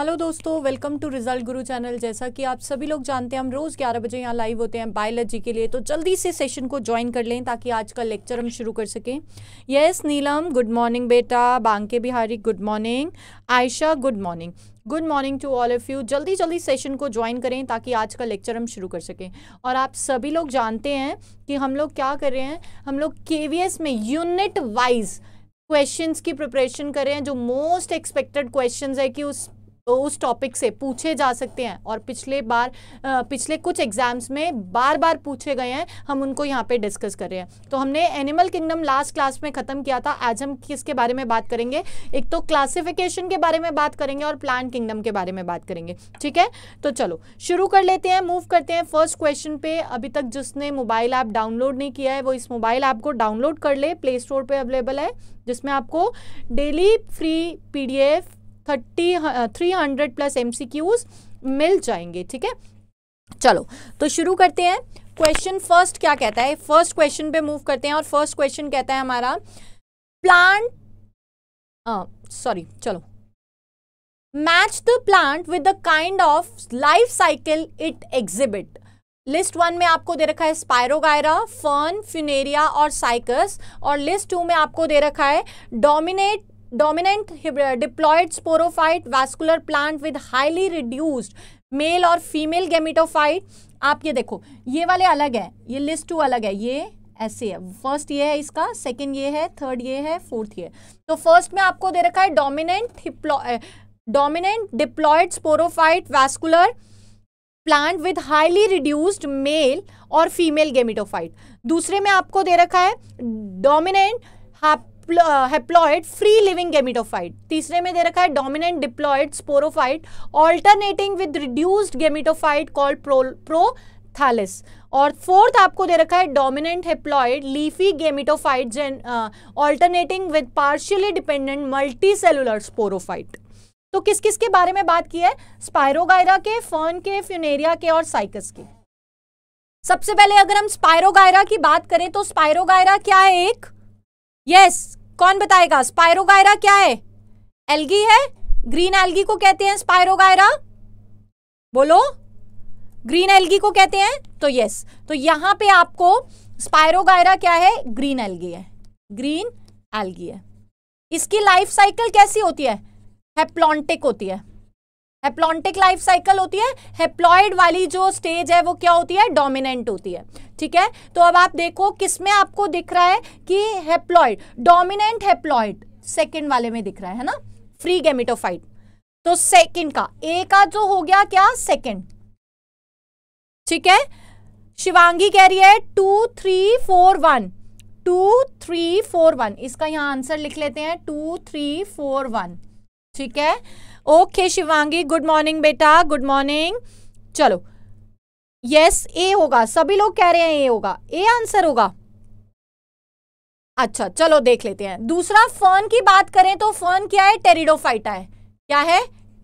Hello दोस्तों welcome to Result Guru channel जैसा कि आप सभी लोग जानते हैं हम रोज़ ग्यारह बजे यहाँ लाइव होते हैं बायोलॉजी के लिए तो जल्दी से सेशन को ज्वाइन कर लें ताकि आज का लेक्चर हम शुरू कर सकें यस नीलम गुड मॉर्निंग बेटा Banke Bihari good morning Ayesha good morning good morning to all of you जल्दी जल्दी सेशन को ज्वाइन करें ताकि आज का लेक्चर हम शुरू कर सकें और आप सभी लोग जानते हैं कि हम लोग क्या कर रहे हैं हम लोग के में यूनिट वाइज क्वेश्चंस की प्रिपरेशन कर रहे हैं जो मोस्ट एक्सपेक्टेड क्वेश्चंस है कि उस तो उस टॉपिक से पूछे जा सकते हैं और पिछले बार पिछले कुछ एग्जाम्स में बार बार पूछे गए हैं हम उनको यहाँ पे डिस्कस कर रहे हैं तो हमने एनिमल किंगडम लास्ट क्लास में ख़त्म किया था आज हम किसके बारे में बात करेंगे एक तो क्लासिफिकेशन के बारे में बात करेंगे और प्लांट किंगडम के बारे में बात करेंगे ठीक है तो चलो शुरू कर लेते हैं मूव करते हैं फर्स्ट क्वेश्चन पे अभी तक जिसने मोबाइल ऐप डाउनलोड नहीं किया है वो इस मोबाइल ऐप को डाउनलोड कर ले प्ले स्टोर पर अवेलेबल है जिसमें आपको डेली फ्री पीडीएफ थर्टी हाँ, थ्री हंड्रेड प्लस एम मिल जाएंगे ठीक है चलो तो शुरू करते हैं क्वेश्चन फर्स्ट क्या कहता है फर्स्ट क्वेश्चन पे मूव करते हैं और फर्स्ट क्वेश्चन कहता है हमारा प्लांट हाँ, सॉरी चलो match the plant with the kind of life cycle it exhibit list one में आपको दे रखा है स्पायरोगायरा फर्न फिनेरिया और साइकस और लिस्ट टू में आपको दे रखा है dominate dominant diploid sporophyte vascular plant with highly reduced male और फीमेल गेमिटोफाइट आप ये देखो ये वाले अलग है ये लिस्ट टू अलग है ये ऐसे है फर्स्ट ये है इसका सेकेंड ये है थर्ड ये है फोर्थ ये तो फर्स्ट में आपको दे रखा है dominant dominant diploid sporophyte vascular plant with highly reduced male और फीमेल गेमिटोफाइट दूसरे में आपको दे रखा है dominant haploid free living gametophyte तीसरे में दे रखा है dominant diploid sporophyte alternating with reduced gametophyte called pro prothallus और फोर्थ आपको दे रखा है dominant haploid leafy gametophyte gen alternating with partially dependent multicellular sporophyte तो किस किस के बारे में बात की है स्पायरोगायरा के फर्न के फ्यूनेरिया के और साइकस के सबसे पहले अगर हम स्पायरोगायरा की बात करें तो स्पायरोगायरा क्या है एक यस yes, कौन बताएगा स्पायरोगायरा क्या है एल्गी है ग्रीन एल्गी को कहते हैं स्पायरोगायरा बोलो ग्रीन एल्गी को कहते हैं तो यस तो यहां पे आपको स्पायरोगायरा क्या है ग्रीन एल्गी है ग्रीन एल्गी है इसकी लाइफ साइकिल कैसी होती है हेप्लॉन्टिक होती है हेप्लॉन्टिक लाइफ साइकिल होती है हेप्लॉइड वाली जो स्टेज है वो क्या होती है डोमिनेंट होती है ठीक है तो अब आप देखो किसमें आपको दिख रहा है कि हेप्लॉइड डोमिनेंट हेप्लॉइड सेकेंड वाले में दिख रहा है ना फ्री गेमिटोफाइट तो सेकेंड का ए का जो हो गया क्या सेकेंड ठीक है शिवांगी कह रही है two three four one two three four one इसका यहाँ आंसर लिख लेते हैं टू थ्री फोर वन ठीक है ओके शिवांगी गुड मॉर्निंग बेटा गुड मॉर्निंग चलो यस ए होगा सभी लोग कह रहे हैं ए होगा ए आंसर होगा अच्छा चलो देख लेते हैं दूसरा फर्न की बात करें तो फर्न क्या है टेरिडोफाइटा है क्या है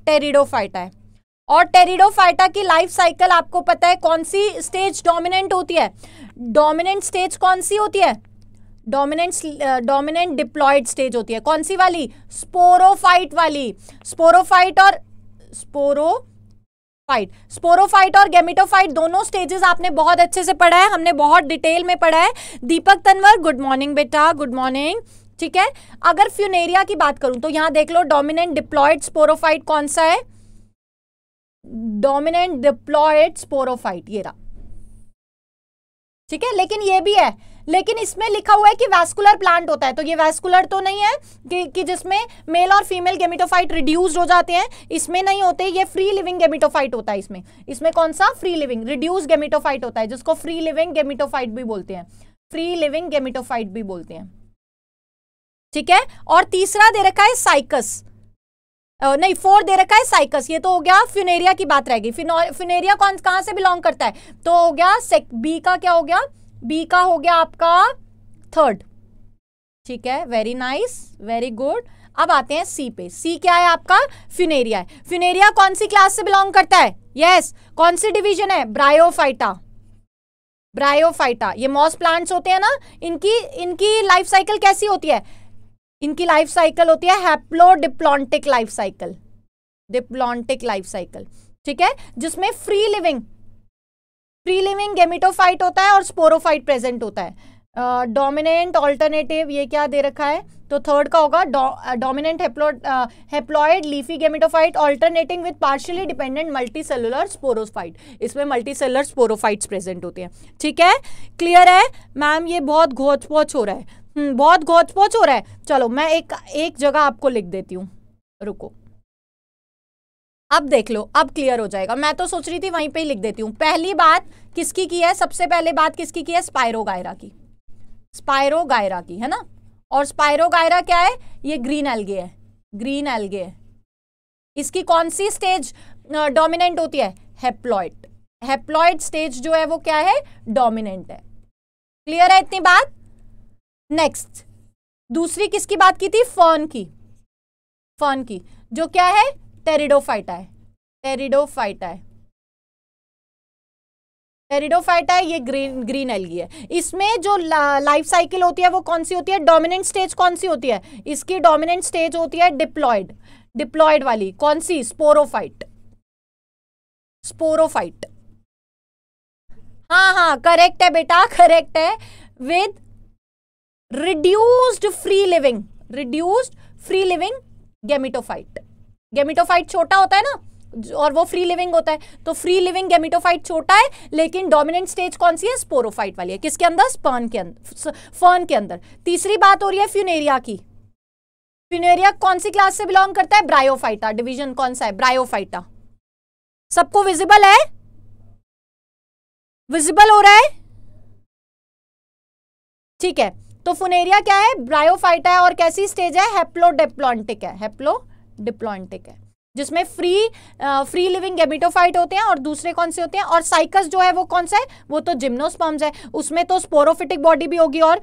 टेरिडोफाइटा है और टेरिडोफाइटा की लाइफ साइकिल आपको पता है कौन सी स्टेज डोमिनेंट होती है डोमिनेंट स्टेज कौन सी होती है डोमिनेंट डोमिनेंट डिप्लॉयड स्टेज होती है कौन सी वाली स्पोरोफाइट वाली स्पोरोफाइट और स्पोरो फाइट स्पोरोफाइट और गेमिटोफाइट दोनों स्टेजेस आपने बहुत अच्छे से पढ़ा है हमने बहुत डिटेल में पढ़ा है दीपक तनवर गुड मॉर्निंग बेटा गुड मॉर्निंग ठीक है अगर फ्यूनेरिया की बात करूं तो यहां देख लो डोमिनेंट डिप्लॉयड स्पोरोफाइट कौन सा है डोमिनेंट डिप्लॉयड स्पोरोफाइट ये रहा ठीक है लेकिन ये भी है लेकिन इसमें लिखा हुआ है कि वैस्कुलर प्लांट होता है तो ये वैस्कुलर तो नहीं है कि, कि जिसमें मेल और फीमेल गेमिटोफाइट रिड्यूस्ड हो जाते हैं इसमें नहीं होते ये फ्री लिविंग गेमिटोफाइट होता है इसमें इसमें कौन सा फ्री लिविंग रिड्यूस गेमिटोफाइट होता है जिसको फ्री लिविंग गेमिटोफाइट भी बोलते हैं फ्री लिविंग गेमिटोफाइट भी बोलते हैं ठीक है और तीसरा दे रखा है साइकस Uh, नहीं फोर दे रखा है साइकस ये तो हो गया फ्यूनेरिया की बात रहेगी फ्यूनेरिया कौन कहां से बिलोंग करता है तो हो गया बी का क्या हो गया बी का हो गया आपका थर्ड ठीक है वेरी नाइस वेरी गुड अब आते हैं सी पे सी क्या है आपका फिनेरिया है फिनेरिया कौन सी क्लास से बिलोंग करता है यस yes. कौन सी डिवीजन है ब्रायोफाइटा ब्रायोफाइटा ये मॉस प्लांट्स होते हैं ना इनकी इनकी लाइफ साइकिल कैसी होती है इनकी लाइफ साइकिल होती है diplontic life cycle diplontic life cycle ठीक है जिसमें free living pre living gametophyte होता है और स्पोरोफाइट प्रेजेंट होता है डोमिनेंट uh, ऑल्टरनेटिव ये क्या दे रखा है तो थर्ड का होगा dominant haploid leafy gametophyte alternating with partially dependent multicellular sporophyte इसमें मल्टी सेलुलर स्पोरोफाइट्स प्रेजेंट होते हैं ठीक है क्लियर है मैम ये बहुत घोच पोच हो रहा है हम्म, बहुत घोच पोच हो रहा है चलो मैं एक एक जगह आपको लिख देती हूँ रुको अब देख लो अब क्लियर हो जाएगा मैं तो सोच रही थी वहीं पे ही लिख देती हूँ पहली बात किसकी की है सबसे पहले बात किसकी की है स्पायरो गायरा की स्पायरो गायरा की है ना और स्पायरो गायरा क्या है ये ग्रीन एल्गे है ग्रीन एल्गे है इसकी कौन सी स्टेज डोमिनेंट होती है हेप्लॉइड हेप्लॉइड स्टेज जो है वो क्या है डोमिनेंट है क्लियर है इतनी बात नेक्स्ट दूसरी किसकी बात की थी फर्न की फर्न की जो क्या है टेरिडोफाइटा है टेरिडोफाइटा है टेरिडोफाइटा है ये ग्रीन ग्रीन एलगी है इसमें जो लाइफ साइकिल होती है वो कौन सी होती है डोमिनेंट स्टेज कौन सी होती है इसकी डोमिनेंट स्टेज होती है डिप्लॉयड डिप्लॉयड वाली कौन सी स्पोरोफाइट स्पोरोफाइट हाँ हाँ करेक्ट है बेटा करेक्ट है with reduced free living reduced free living gametophyte gametophyte छोटा होता है ना और वो फ्री लिविंग होता है तो फ्री लिविंग गेमिटोफाइट छोटा है लेकिन डोमिनेंट स्टेज कौन सी है स्पोरोफाइट वाली है किसके अंदर स्पर्न के अंदर फर्न के अंदर तीसरी बात हो रही है फ्यूनेरिया की फ्यूनेरिया कौन सी क्लास से बिलोंग करता है ब्रायोफाइटा डिवीजन कौन सा है ब्रायोफाइटा सबको विजिबल है विजिबल हो रहा है ठीक है तो फुनेरिया क्या है ब्रायोफाइटा है और कैसी स्टेज है हेप्लोडेप्लॉन्टिक है हेप्लो डिप्लॉन्टिक है जिसमें फ्री फ्री लिविंग गेमिटोफाइट होते हैं और दूसरे कौन से होते हैं और साइकस जो है वो कौन सा है वो तो जिम्नोस्पॉम्स है उसमें तो स्पोरोफिटिक बॉडी भी होगी और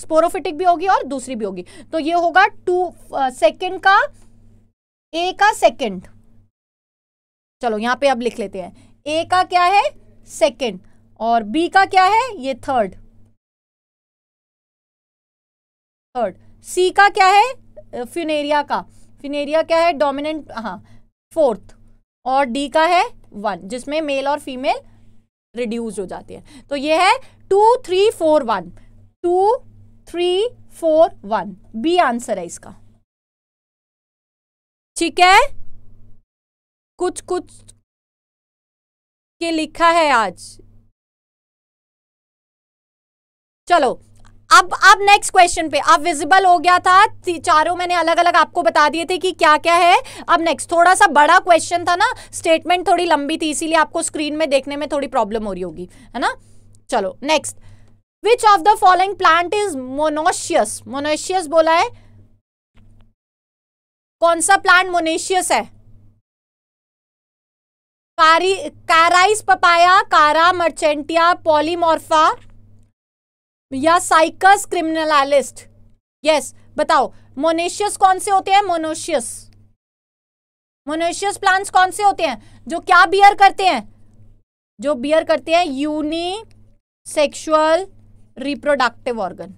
स्पोरोफिटिक भी होगी और दूसरी भी होगी तो ये होगा टू सेकेंड का ए का सेकेंड चलो यहां पे अब लिख लेते हैं ए का क्या है सेकेंड और बी का क्या है ये थर्ड थर्ड सी का क्या है फ्यूनेरिया का फिनेरिया क्या है डोमिनेंट हाँ फोर्थ और डी का है वन जिसमें मेल और फीमेल रिड्यूस हो जाते हैं तो ये है two three four one two three four one B answer है इसका ठीक है कुछ कुछ के लिखा है आज चलो अब अब नेक्स्ट क्वेश्चन पे अब विजिबल हो गया था चारों मैंने अलग अलग आपको बता दिए थे कि क्या क्या है अब नेक्स्ट थोड़ा सा बड़ा क्वेश्चन था ना स्टेटमेंट थोड़ी लंबी थी इसीलिए आपको स्क्रीन में देखने में थोड़ी प्रॉब्लम हो रही होगी है ना चलो next which of the following plant is monoecious monoecious बोला है कौन सा प्लांट मोनेशियस है काराइस पपाया कारा मर्चेंटिया पॉलीमोर्फा या साइकस क्रिमिनलिस्ट यस बताओ मोनेशियस कौन से होते हैं मोनोशियस मोनोशियस प्लांट्स कौन से होते हैं जो क्या बियर करते हैं जो बियर करते हैं यूनि सेक्शुअल रिप्रोडक्टिव ऑर्गन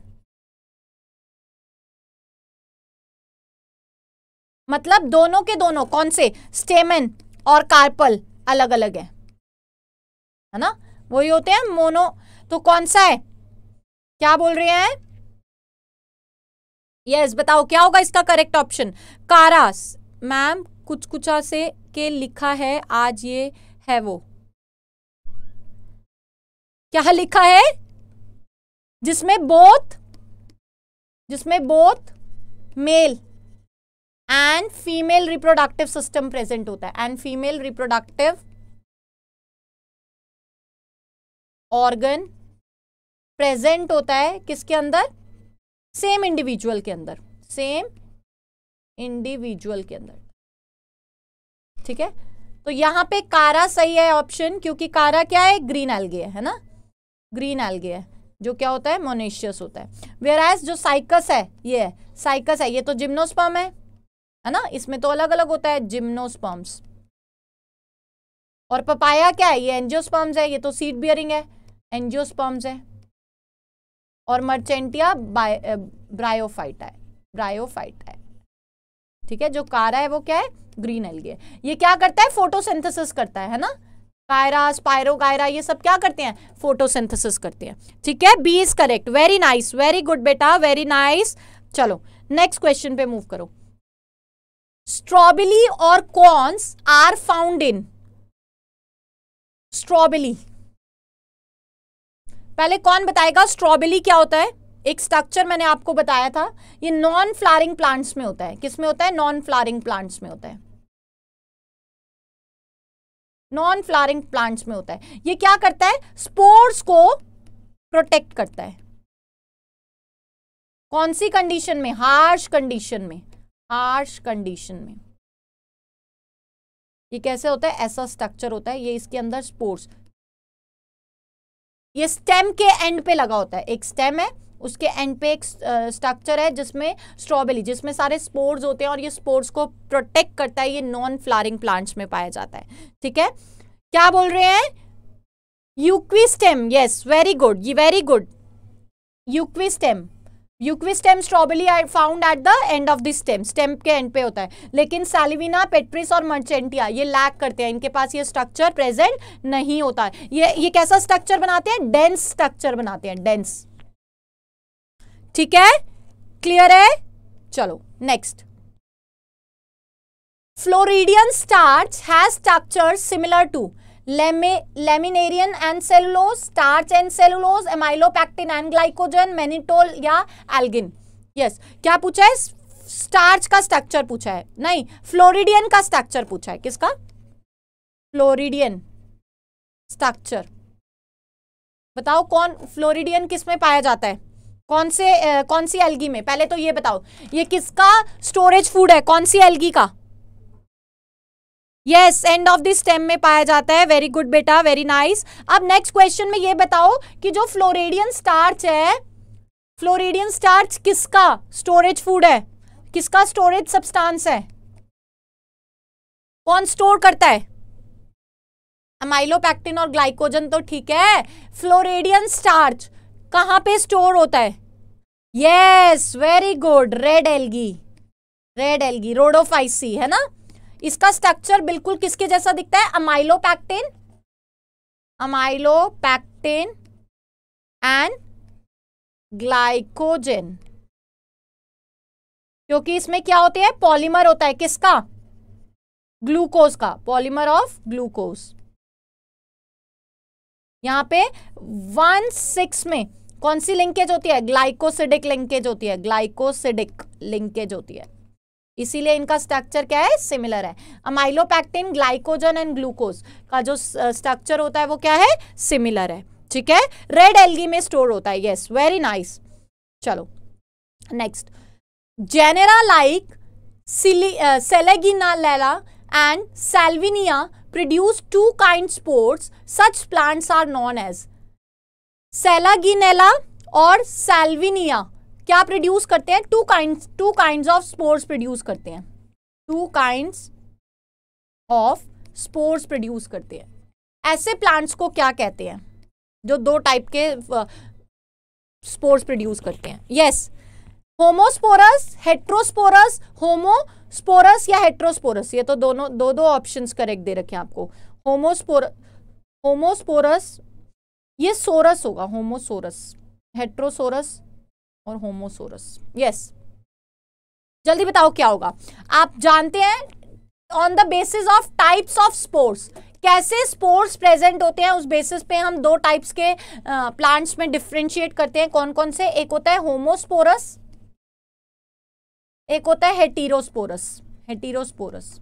मतलब दोनों के दोनों कौन से स्टेमन और कार्पल अलग अलग है है ना वही होते हैं मोनो तो कौन सा है क्या बोल रहे हैं यस yes, बताओ क्या होगा इसका करेक्ट ऑप्शन कारास मैम कुछ कुछ से के लिखा है आज ये है वो क्या लिखा है जिसमें बोथ जिसमें both male and female reproductive system present होता है and female reproductive organ present होता है किसके अंदर सेम इंडिविजुअल के अंदर सेम इंडिविजुअल के अंदर ठीक है तो यहां पे कारा सही है ऑप्शन क्योंकि कारा क्या है ग्रीन एल्गे है, है ना ग्रीन एल्गे है जो क्या होता है मोनेशियस होता है वेराइस जो साइकस है ये है साइकस है ये तो जिम्नोस्पम है है ना इसमें तो अलग अलग होता है जिम्नोस्पॉम्स और पपाया क्या है ये एंजियोस्पर्म्स है ये तो सीड बियरिंग है एंजियोस्पर्म्स है और मर्चेंटिया ब्रायोफाइटा है ब्रायोफाइटा है ठीक है जो कारा है वो क्या है ग्रीन एलगे है ये क्या करता है फोटोसिंथेसिस करता है है ना कायरा स्पायरो कायरा ये सब क्या करते हैं फोटोसिंथेसिस करते हैं ठीक है B is correct very nice very good बेटा वेरी नाइस चलो नेक्स्ट क्वेश्चन पे मूव करो स्ट्रॉबेरी और corns are found in strawberry पहले कौन बताएगा स्ट्रॉबेरी क्या होता है एक स्ट्रक्चर मैंने आपको बताया था ये नॉन फ्लारिंग प्लांट्स में होता है किसमें होता है नॉन फ्लारिंग प्लांट्स में होता है नॉन फ्लारिंग प्लांट्स में होता है ये क्या करता है स्पोर्स को प्रोटेक्ट करता है कौन सी कंडीशन में हार्श कंडीशन में हार्श कंडीशन में ये कैसे होता है ऐसा स्ट्रक्चर होता है ये इसके अंदर स्पोर्ट्स ये स्टेम के एंड पे लगा होता है एक स्टेम है उसके एंड पे एक स्ट्रक्चर है जिसमें स्ट्रॉबेरी जिसमें सारे स्पोर्ट्स होते हैं और ये स्पोर्ट्स को प्रोटेक्ट करता है ये नॉन फ्लारिंग प्लांट्स में पाया जाता है ठीक है क्या बोल रहे हैं यूक्वी स्टेम यस वेरी गुड ये वेरी गुड यूक्वी stem stem strawberry I found at the end of this stem stem के एंड पे होता है लेकिन सालिविना पेट्रिस और मर्चेंटिया ये लैक करते हैं इनके पास ये स्ट्रक्चर प्रेजेंट नहीं होता है ये ये कैसा स्ट्रक्चर बनाते हैं डेंस स्ट्रक्चर बनाते हैं डेंस ठीक है क्लियर है चलो next floridean starch has structure similar to laminarin and cellulose starch and cellulose amylopectin and glycogen mannitol या एल्गिन यस क्या पूछा है स्टार्च का स्ट्रक्चर पूछा है नहीं फ्लोरिडियन का स्ट्रक्चर पूछा है किसका फ्लोरिडियन स्ट्रक्चर बताओ कौन फ्लोरिडियन किस में पाया जाता है कौन से कौन सी एल्गी में पहले तो ये बताओ ये किसका स्टोरेज फूड है कौन सी एल्गी का yes end of the stem में पाया जाता है वेरी गुड बेटा वेरी नाइस अब नेक्स्ट क्वेश्चन में ये बताओ कि जो फ्लोरेडियन स्टार्च है फ्लोरेडियन स्टार्च किसका स्टोरेज फूड है किसका स्टोरेज सब्सटेंस है कौन स्टोर करता है अमाइलोपैक्टिन और ग्लाइकोजन तो ठीक है फ्लोरेडियन स्टार्च कहाँ पे स्टोर होता है yes very good red algae red algae Rhodophyceae है ना इसका स्ट्रक्चर बिल्कुल किसके जैसा दिखता है अमाइलोपैक्टेन अमाइलोपैक्टेन एंड ग्लाइकोजन क्योंकि इसमें क्या होते हैं पॉलीमर होता है किसका ग्लूकोज का पॉलीमर ऑफ ग्लूकोज यहां पे वन सिक्स में कौन सी लिंकेज होती है ग्लाइकोसिडिक लिंकेज होती है ग्लाइकोसिडिक लिंकेज होती है इसीलिए इनका स्ट्रक्चर क्या है सिमिलर है अमाइलोपैक्टिन ग्लाइकोजन एंड ग्लूकोज का जो स्ट्रक्चर होता है वो क्या है सिमिलर है ठीक है रेड एलगी में स्टोर होता है यस वेरी नाइस चलो नेक्स्ट जेनेरा लाइक लेला and Salvinia produce two kind sports such plants are known as Selaginella और सेल्विनिया क्या प्रोड्यूस करते हैं two kind two kind of sports produce करते हैं two kind of spores produce करते हैं ऐसे प्लांट्स को क्या कहते हैं जो दो टाइप के स्पोर्स प्रोड्यूस करते हैं यस होमोस्पोरस हेट्रोस्पोरस होमोस्पोरस या हेट्रोस्पोरस ये तो दोनों दो दो ऑप्शंस करेक्ट दे रखे हैं आपको होमोस्पोर होमोस्पोरस ये सोरस होगा होमोसोरस हेट्रोसोरस और होमोसोरस यस जल्दी बताओ क्या होगा आप जानते हैं on the basis of types of sports कैसे स्पोर्ट्स प्रेजेंट होते हैं उस बेसिस पे हम दो टाइप्स के प्लांट्स में डिफ्रेंशिएट करते हैं कौन कौन से एक होता है होमोस्पोरस एक होता है हेटीरोस्पोरस हेटीरोस्पोरस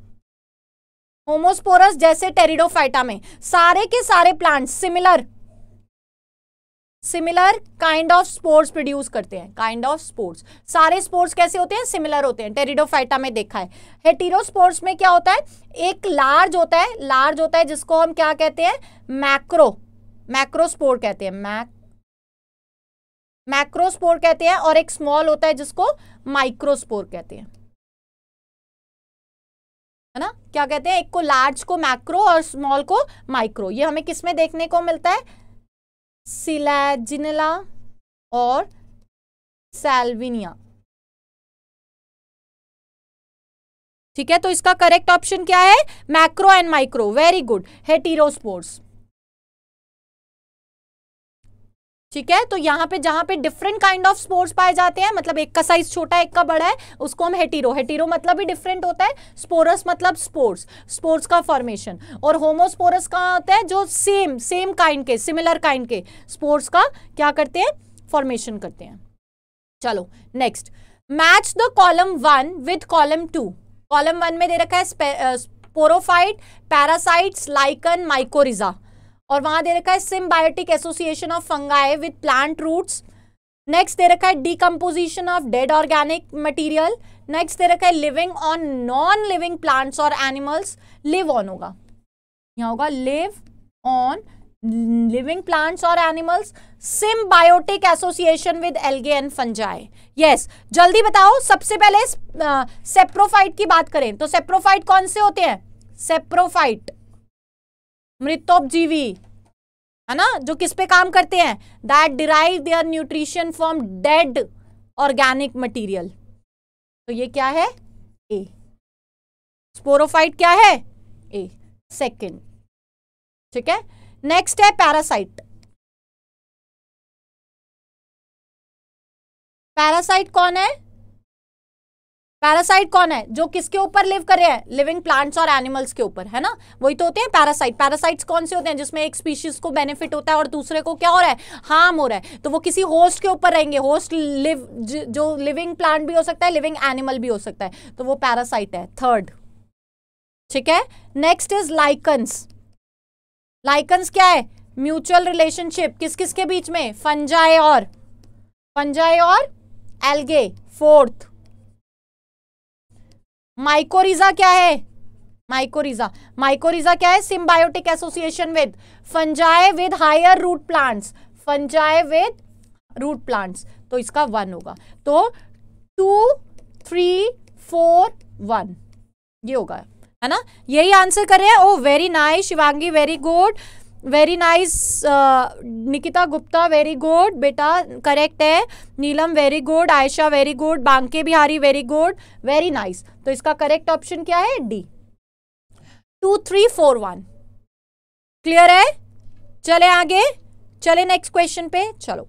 होमोस्पोरस जैसे टेरिडोफाइटा में सारे के सारे plants similar similar kind of sports produce करते हैं काइंड ऑफ स्पोर्ट्स सारे स्पोर्ट्स कैसे होते हैं सिमिलर होते हैं टेरिडोफाइटा में देखा है हेटीरो स्पोर्ट्स में क्या होता है एक लार्ज होता है लार्ज होता है जिसको हम क्या कहते हैं मैक्रो मैक्रोस्पोर कहते हैं मैक मैक्रोस्पोर कहते हैं और एक स्मॉल होता है जिसको माइक्रोस्पोर कहते हैं है ना क्या कहते हैं एक को लार्ज को मैक्रो और स्मॉल को माइक्रो ये हमें किसमें देखने को मिलता है सिलाजिनला और सेल्विनिया ठीक है तो इसका करेक्ट ऑप्शन क्या है macro and micro very good heterospores ठीक है तो यहाँ पे जहाँ पे डिफरेंट काइंड ऑफ स्पोर्ट्स पाए जाते हैं मतलब एक का साइज छोटा है एक का बड़ा है उसको हम हेटीरो हेटीरो मतलब भी डिफरेंट होता है स्पोरस मतलब स्पोर्ट्स स्पोर्स का फॉर्मेशन और होमोस्पोरस कहाँ होता है जो सेम सेम काइंड के सिमिलर काइंड के स्पोर्ट्स का क्या करते हैं फॉर्मेशन करते हैं चलो next match the column one with column two column one में दे रखा है स्पोरोफाइट पैरासाइट्स लाइकन माइकोरिजा और वहां दे रखा है symbiotic association of fungi with plant roots next दे रखा है decomposition of dead organic material next दे रखा है living on non living plants और एनिमल्स लिव ऑन होगा यहाँ होगा लिव ऑन लिविंग प्लांट्स और animals symbiotic association with algae and fungi yes जल्दी बताओ सबसे पहले सेप्रोफाइट की बात करें तो सेप्रोफाइट कौन से होते हैं सेप्रोफाइट मृतोपजीवी है ना जो किस पे काम करते हैं that derive their nutrition from dead organic material तो ये क्या है ए स्पोरोफाइट क्या है ए सेकंड ठीक है नेक्स्ट है पैरासाइट पैरासाइट कौन है पैरासाइट कौन है जो किसके ऊपर लिव कर रहे हैं लिविंग प्लांट्स और एनिमल्स के ऊपर है ना वही तो होते हैं पैरासाइट पैरासाइट्स कौन से होते हैं जिसमें एक स्पीशीज को बेनिफिट होता है और दूसरे को क्या हो रहा है हार्म हो रहा है तो वो किसी होस्ट के ऊपर रहेंगे होस्ट लिव जो लिविंग प्लांट भी हो सकता है लिविंग एनिमल भी हो सकता है तो वो पैरासाइट है थर्ड ठीक है नेक्स्ट इज लाइकन्स लाइकन्स क्या है म्यूचुअल रिलेशनशिप किस किस के बीच में फंजाए और फंजाए और एलगे फोर्थ माइकोरिजा क्या है माइकोरिजा माइकोरिजा क्या है symbiotic association with fungi with higher root plants fungi with root plants तो इसका वन होगा तो टू थ्री फोर वन ये होगा है ना यही आंसर करें oh very nice Shivangi very good very nice Nikita Gupta very good बेटा करेक्ट है Neelam very good Ayesha very good Banke Bihari very good very nice तो इसका करेक्ट ऑप्शन क्या है D two three four one clear है चले आगे चले नेक्स्ट क्वेश्चन पे चलो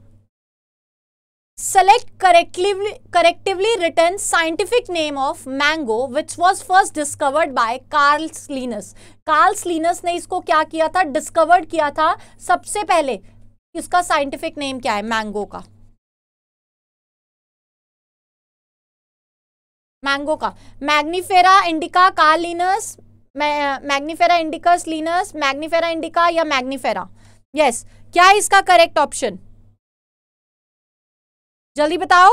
select correctly correctively written scientific name of mango which was first discovered by Carl Linus. Carl Linus ne isko kya kiya tha discovered kiya tha sabse pehle iska scientific name kya hai mango ka mango ka magnifera indica carl Linnaeus magnifera indica Linnaeus magnifera indica ya magnifera yes. kya iska correct option जल्दी बताओ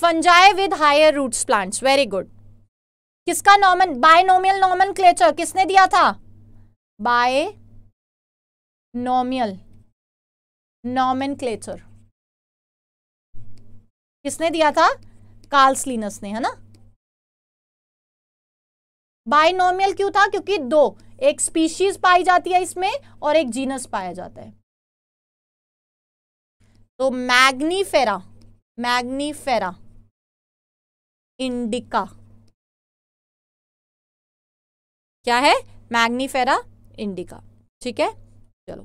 fungi with higher roots plants very good किसका नॉमन binomial नॉमन clutcher किसने दिया था bye नॉमियल नॉमन clutcher किसने दिया था कार्लसलीनस ने है ना बायनोमियल क्यों था क्योंकि दो एक स्पीशीज पाई जाती है इसमें और एक जीनस पाया जाता है तो मैग्नीफेरा मैग्नीफेरा इंडिका क्या है मैग्नीफेरा इंडिका ठीक है चलो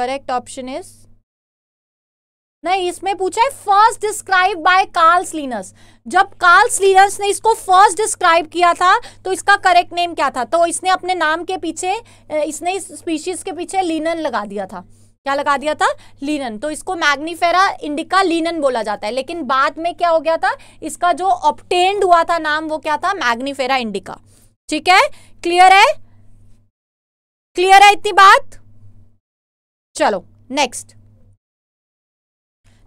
करेक्ट ऑप्शन इज नहीं इसमें पूछा है first described by Carl Linnaeus जब कार्ल स्लीनस ने इसको फर्स्ट डिस्क्राइब किया था तो इसका करेक्ट नेम क्या था तो इसने अपने नाम के पीछे इसने इस स्पीशीज के पीछे लीनन लगा दिया था क्या लगा दिया था लीनन तो इसको मैग्नीफेरा इंडिका लीनन बोला जाता है लेकिन बाद में क्या हो गया था इसका जो ऑप्टेंड हुआ था नाम वो क्या था मैग्नीफेरा इंडिका ठीक है क्लियर है क्लियर है इतनी बात चलो नेक्स्ट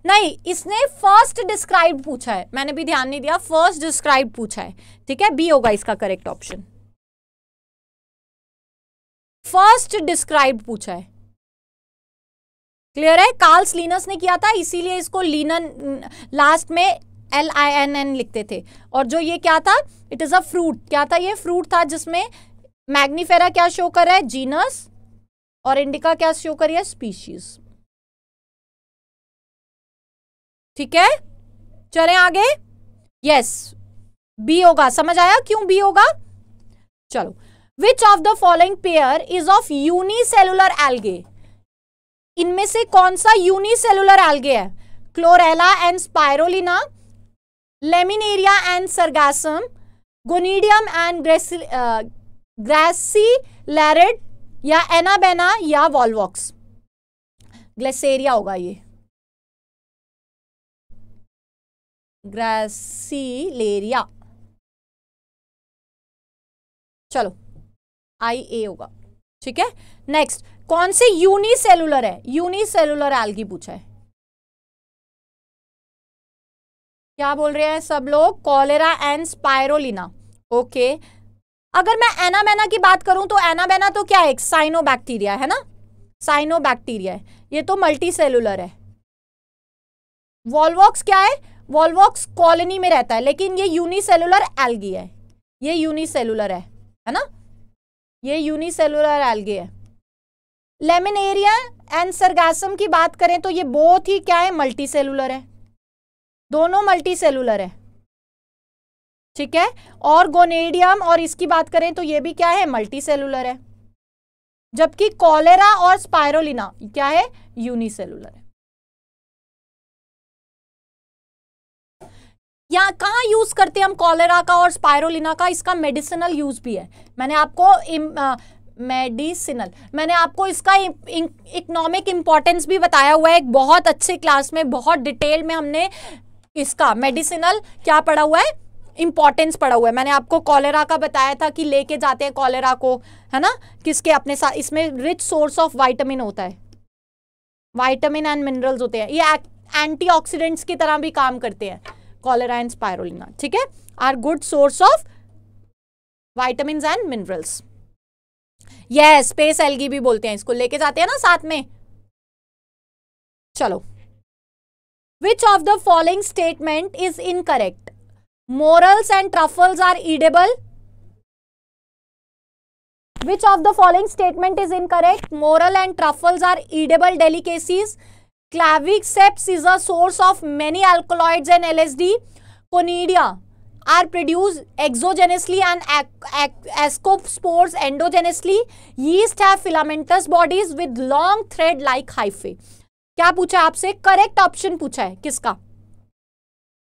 नहीं इसने फर्स्ट डिस्क्राइब पूछा है मैंने भी ध्यान नहीं दिया फर्स्ट डिस्क्राइब पूछा है ठीक है बी होगा इसका करेक्ट ऑप्शन फर्स्ट डिस्क्राइब पूछा है क्लियर है कार्ल्स लीनस ने किया था इसीलिए इसको लीनन लास्ट में एल आई एन एन लिखते थे और जो ये क्या था इट इज़ अ फ्रूट क्या था ये फ्रूट था जिसमें मैग्नीफेरा क्या शो कर रहा है जीनस और इंडिका क्या शो कर रही है स्पीशीज ठीक है चले आगे यस बी होगा समझ आया क्यों बी होगा चलो which of the following pair is of unicellular algae इनमें से कौन सा यूनिसेलुलर एल्गे है Chlorella and Spirulina Laminaria and Sargassum Gelidium and Gracilaria या एनाबेना या वॉलवॉक्स ग्लेसेरिया होगा ये ग्रेसिलेरिया चलो आई ए होगा ठीक है नेक्स्ट कौन से यूनिसेलुलर है यूनिसेलुलर एल्गी पूछा है क्या बोल रहे हैं सब लोग कॉलेरा एंड स्पायरोलिना ओके अगर मैं एनामेना की बात करूं तो एनाबेना तो क्या है साइनोबैक्टीरिया है ना साइनोबैक्टीरिया है ये तो मल्टी सेलुलर है वॉलवॉक्स क्या है वॉलवॉक्स कॉलोनी में रहता है लेकिन ये यूनिसेलुलर एल्गी है ये यूनिसेलुलर है है ना ये यूनिसेलुलर एल्गी है लेमिन एरिया एंड सरगासम की बात करें तो ये बहुत ही क्या है मल्टी सेलुलर है दोनों मल्टी सेलुलर है ठीक है और गोनेडियम और इसकी बात करें तो ये भी क्या है मल्टी सेलुलर है जबकि कॉलेरा और स्पायरोलिना क्या है यूनिसेलुलर है या कहाँ यूज करते हैं हम कॉलेरा का और स्पायरोलिना का इसका मेडिसिनल यूज भी है मैंने आपको मेडिसिनल मैंने आपको इसका इकोनॉमिक इंपॉर्टेंस भी बताया हुआ है एक बहुत अच्छे क्लास में बहुत डिटेल में हमने इसका मेडिसिनल क्या पढ़ा हुआ है इंपॉर्टेंस पड़ा हुआ है मैंने आपको कॉलेरा का बताया था कि लेके जाते हैं कॉलेरा को है ना किसके अपने साथ इसमें रिच सोर्स ऑफ वाइटामिन होता है वाइटामिन एंड मिनरल्स होते हैं ये एंटीऑक्सीडेंट्स की तरह भी काम करते हैं कॉलेरा एंड स्पायरोलिना ठीक है are good source of vitamin and minerals yes space algae भी बोलते हैं इसको लेके जाते हैं ना साथ में चलो which of the following statement is incorrect morels and truffles are edible which of the following statement is incorrect morel and truffles are edible delicacies ceps is a source of many alkaloid and L S D conidia are produce exogenously and ascospores endogenously yeast have filamentous bodies with long thread like hyphae क्या पूछा आपसे correct option पूछा है किसका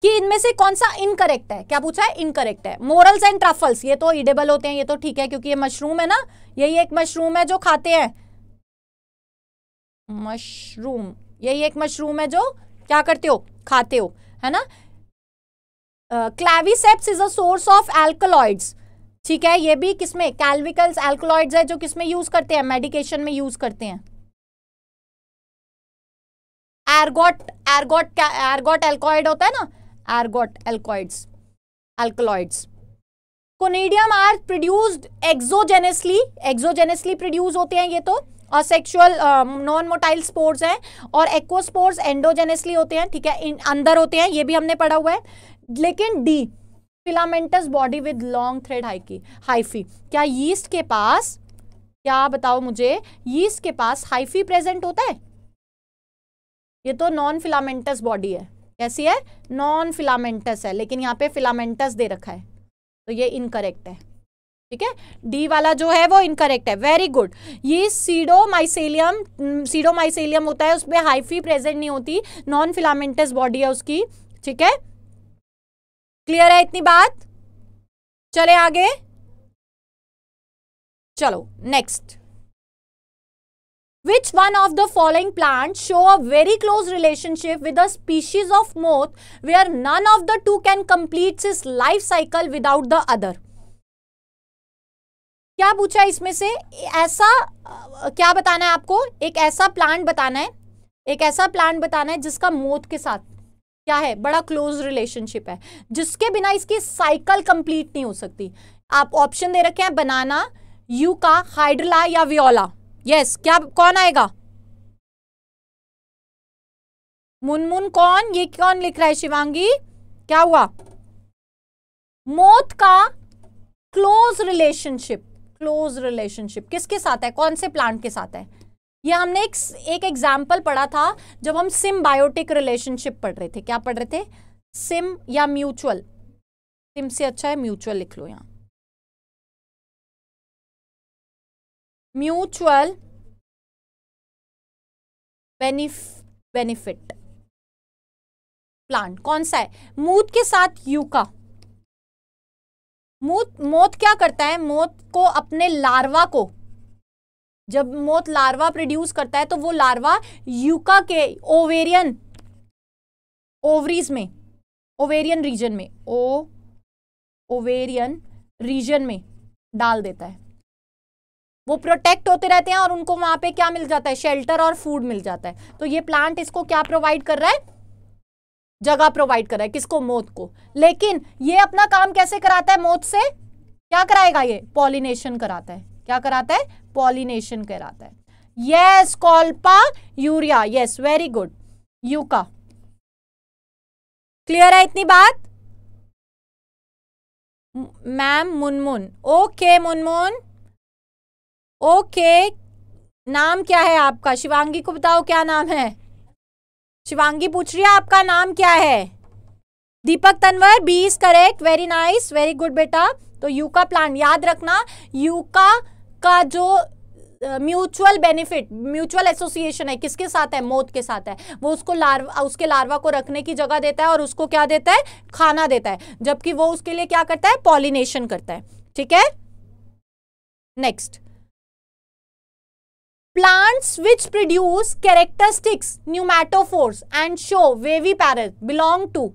कि इनमें से कौन सा इनकरेक्ट है क्या पूछा है इनकरेक्ट है मोरल्स एंड ट्रफल्स ये तो इडेबल होते हैं ये तो ठीक है क्योंकि ये मशरूम है ना यही एक मशरूम है जो खाते हैं मशरूम यही एक मशरूम है जो क्या करते हो खाते हो है ना Claviceps is a source of alkaloids ठीक है ये भी किसमें कैल्विकल्स एल्कोलॉइड्स है जो किसमें यूज करते हैं मेडिकेशन में यूज करते हैं एरगोट एरगोट एरगोट एल्कोइड होता है ना ergot alkaloids alkaloids conidium are produced exogenously exogenously produce होते हैं ये तो और सेक्सुअल नॉन मोटाइल स्पोर्स हैं और एक्वास्पोर्स एंडोजेनसली होते हैं ठीक है इन अंदर होते हैं ये भी हमने पढ़ा हुआ है लेकिन D filamentous body with long thread hyphae hyphae क्या यीस्ट के पास क्या बताओ मुझे यीस्ट के पास हाइफी प्रेजेंट होता है ये तो नॉन फिलामेंटस बॉडी है कैसी है नॉन फिलामेंटस है लेकिन यहाँ पे फिलामेंटस दे रखा है तो ये इनकरेक्ट है ठीक है डी वाला जो है वो इनकरेक्ट है वेरी गुड ये सीडोमाइसेलियम सीडोमाइसेलियम होता है उसमें हाइफी प्रेजेंट नहीं होती नॉन फिलामेंटस बॉडी है उसकी ठीक है क्लियर है इतनी बात चले आगे चलो next which one of the following plant show a very close relationship with a species of moth they are none of the two can complete is life cycle without the other क्या पूछा इसमें से ऐसा क्या बताना है आपको एक ऐसा प्लांट बताना है एक ऐसा प्लांट बताना है जिसका मोथ के साथ क्या है बड़ा क्लोज रिलेशनशिप है जिसके बिना इसकी साइकिल कंप्लीट नहीं हो सकती आप ऑप्शन दे रखे हैं बनाना यू का हाइड्रला या वियोला यस yes, क्या कौन आएगा मुनमुन कौन ये कौन लिख रहा है शिवांगी क्या हुआ मौत का क्लोज रिलेशनशिप क्लोज रिलेशनशिप किसके साथ है कौन से प्लांट के साथ है ये हमने एक एक एग्जाम्पल पढ़ा था जब हम सिम्बायोटिक रिलेशनशिप पढ़ रहे थे क्या पढ़ रहे थे सिम या म्यूचुअल सिम से अच्छा है म्यूचुअल लिख लो यहां म्यूचुअल बेनिफ बेनिफिट प्लांट कौन सा है मूत के साथ यूका मूत मौत क्या करता है मौत को अपने लार्वा को जब मोथ लार्वा प्रोड्यूस करता है तो वो लार्वा यूका के ओवेरियन ओवरीज में ओवेरियन रीजन में ओ ओवेरियन रीजन में डाल देता है वो प्रोटेक्ट होते रहते हैं और उनको वहां पे क्या मिल जाता है शेल्टर और फूड मिल जाता है तो ये प्लांट इसको क्या प्रोवाइड कर रहा है जगह प्रोवाइड कर रहा है किसको मोत को लेकिन ये अपना काम कैसे कराता है मोत से क्या कराएगा ये पॉलिनेशन कराता है क्या कराता है पॉलिनेशन कराता है यस कॉल्पा यूरिया yes very good Yucca clear है इतनी बात ma'am Munmun okay Munmun okay नाम क्या है आपका शिवांगी को बताओ क्या नाम है शिवांगी पूछ रही है आपका नाम क्या है Deepak Tanwar B is correct very nice very good बेटा तो यू का प्लान याद रखना यू का का जो म्यूचुअल बेनिफिट म्यूचुअल एसोसिएशन है किसके साथ है मौत के साथ है वो उसको लार्वा उसके लार्वा को रखने की जगह देता है और उसको क्या देता है खाना देता है जबकि वो उसके लिए क्या करता है पॉलिनेशन करता है ठीक है next plants which produce characteristics pneumatophores and show vivipary belong to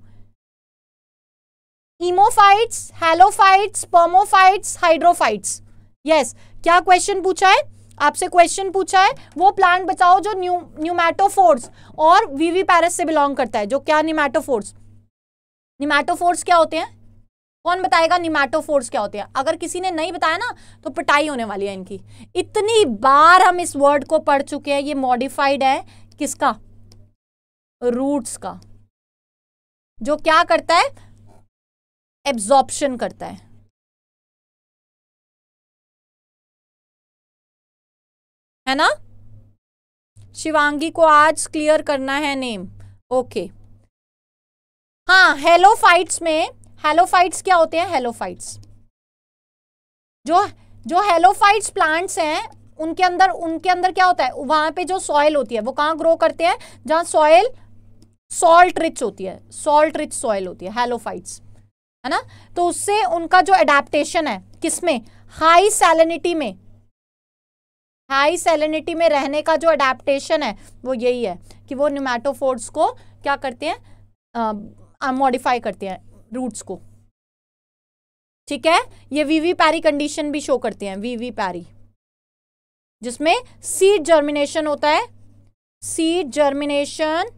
mesophytes halophytes psammophytes hydrophytes yes क्या क्वेश्चन पूछा है आपसे क्वेश्चन पूछा है वो प्लांट बचाओ जो न्यू न्यूमैटोफोर्स और वीवी पैरस से बिलोंग करता है जो क्या निमैटोफोर्स निमैटोफोर्स क्या होते हैं कौन बताएगा निमैटोफोर्स क्या होते हैं अगर किसी ने नहीं बताया ना तो पिटाई होने वाली है इनकी इतनी बार हम इस वर्ड को पढ़ चुके हैं ये मॉडिफाइड है किसका रूट्स का जो क्या करता है एब्जॉर्प्शन करता है है ना शिवांगी को आज क्लियर करना है नेम ओके हाँ हेलोफाइट्स में फाइट्स क्या होते हैं फाइट्स जो जो फाइट्स प्लांट्स हैं उनके अंदर उनके अंदर क्या होता है वहां पे जो सॉयल होती है वो कहाँ ग्रो करते हैं जहाँ सॉयल सॉल्ट रिच होती है सॉल्ट रिच सॉइल होती है हेलोफाइट्स है ना तो उससे उनका जो एडेप्टेशन है किसमें हाई सैलिनिटी में हाई सेलिनिटी में रहने का जो अडेप्टेशन है वो यही है कि वो न्यूमेटोफोर्ड्स को क्या करते हैं मॉडिफाई करते हैं रूट्स को ठीक है ये वीवी पैरी कंडीशन भी शो करते हैं वीवी पैरी जिसमें सीड जर्मिनेशन होता है सीड जर्मिनेशन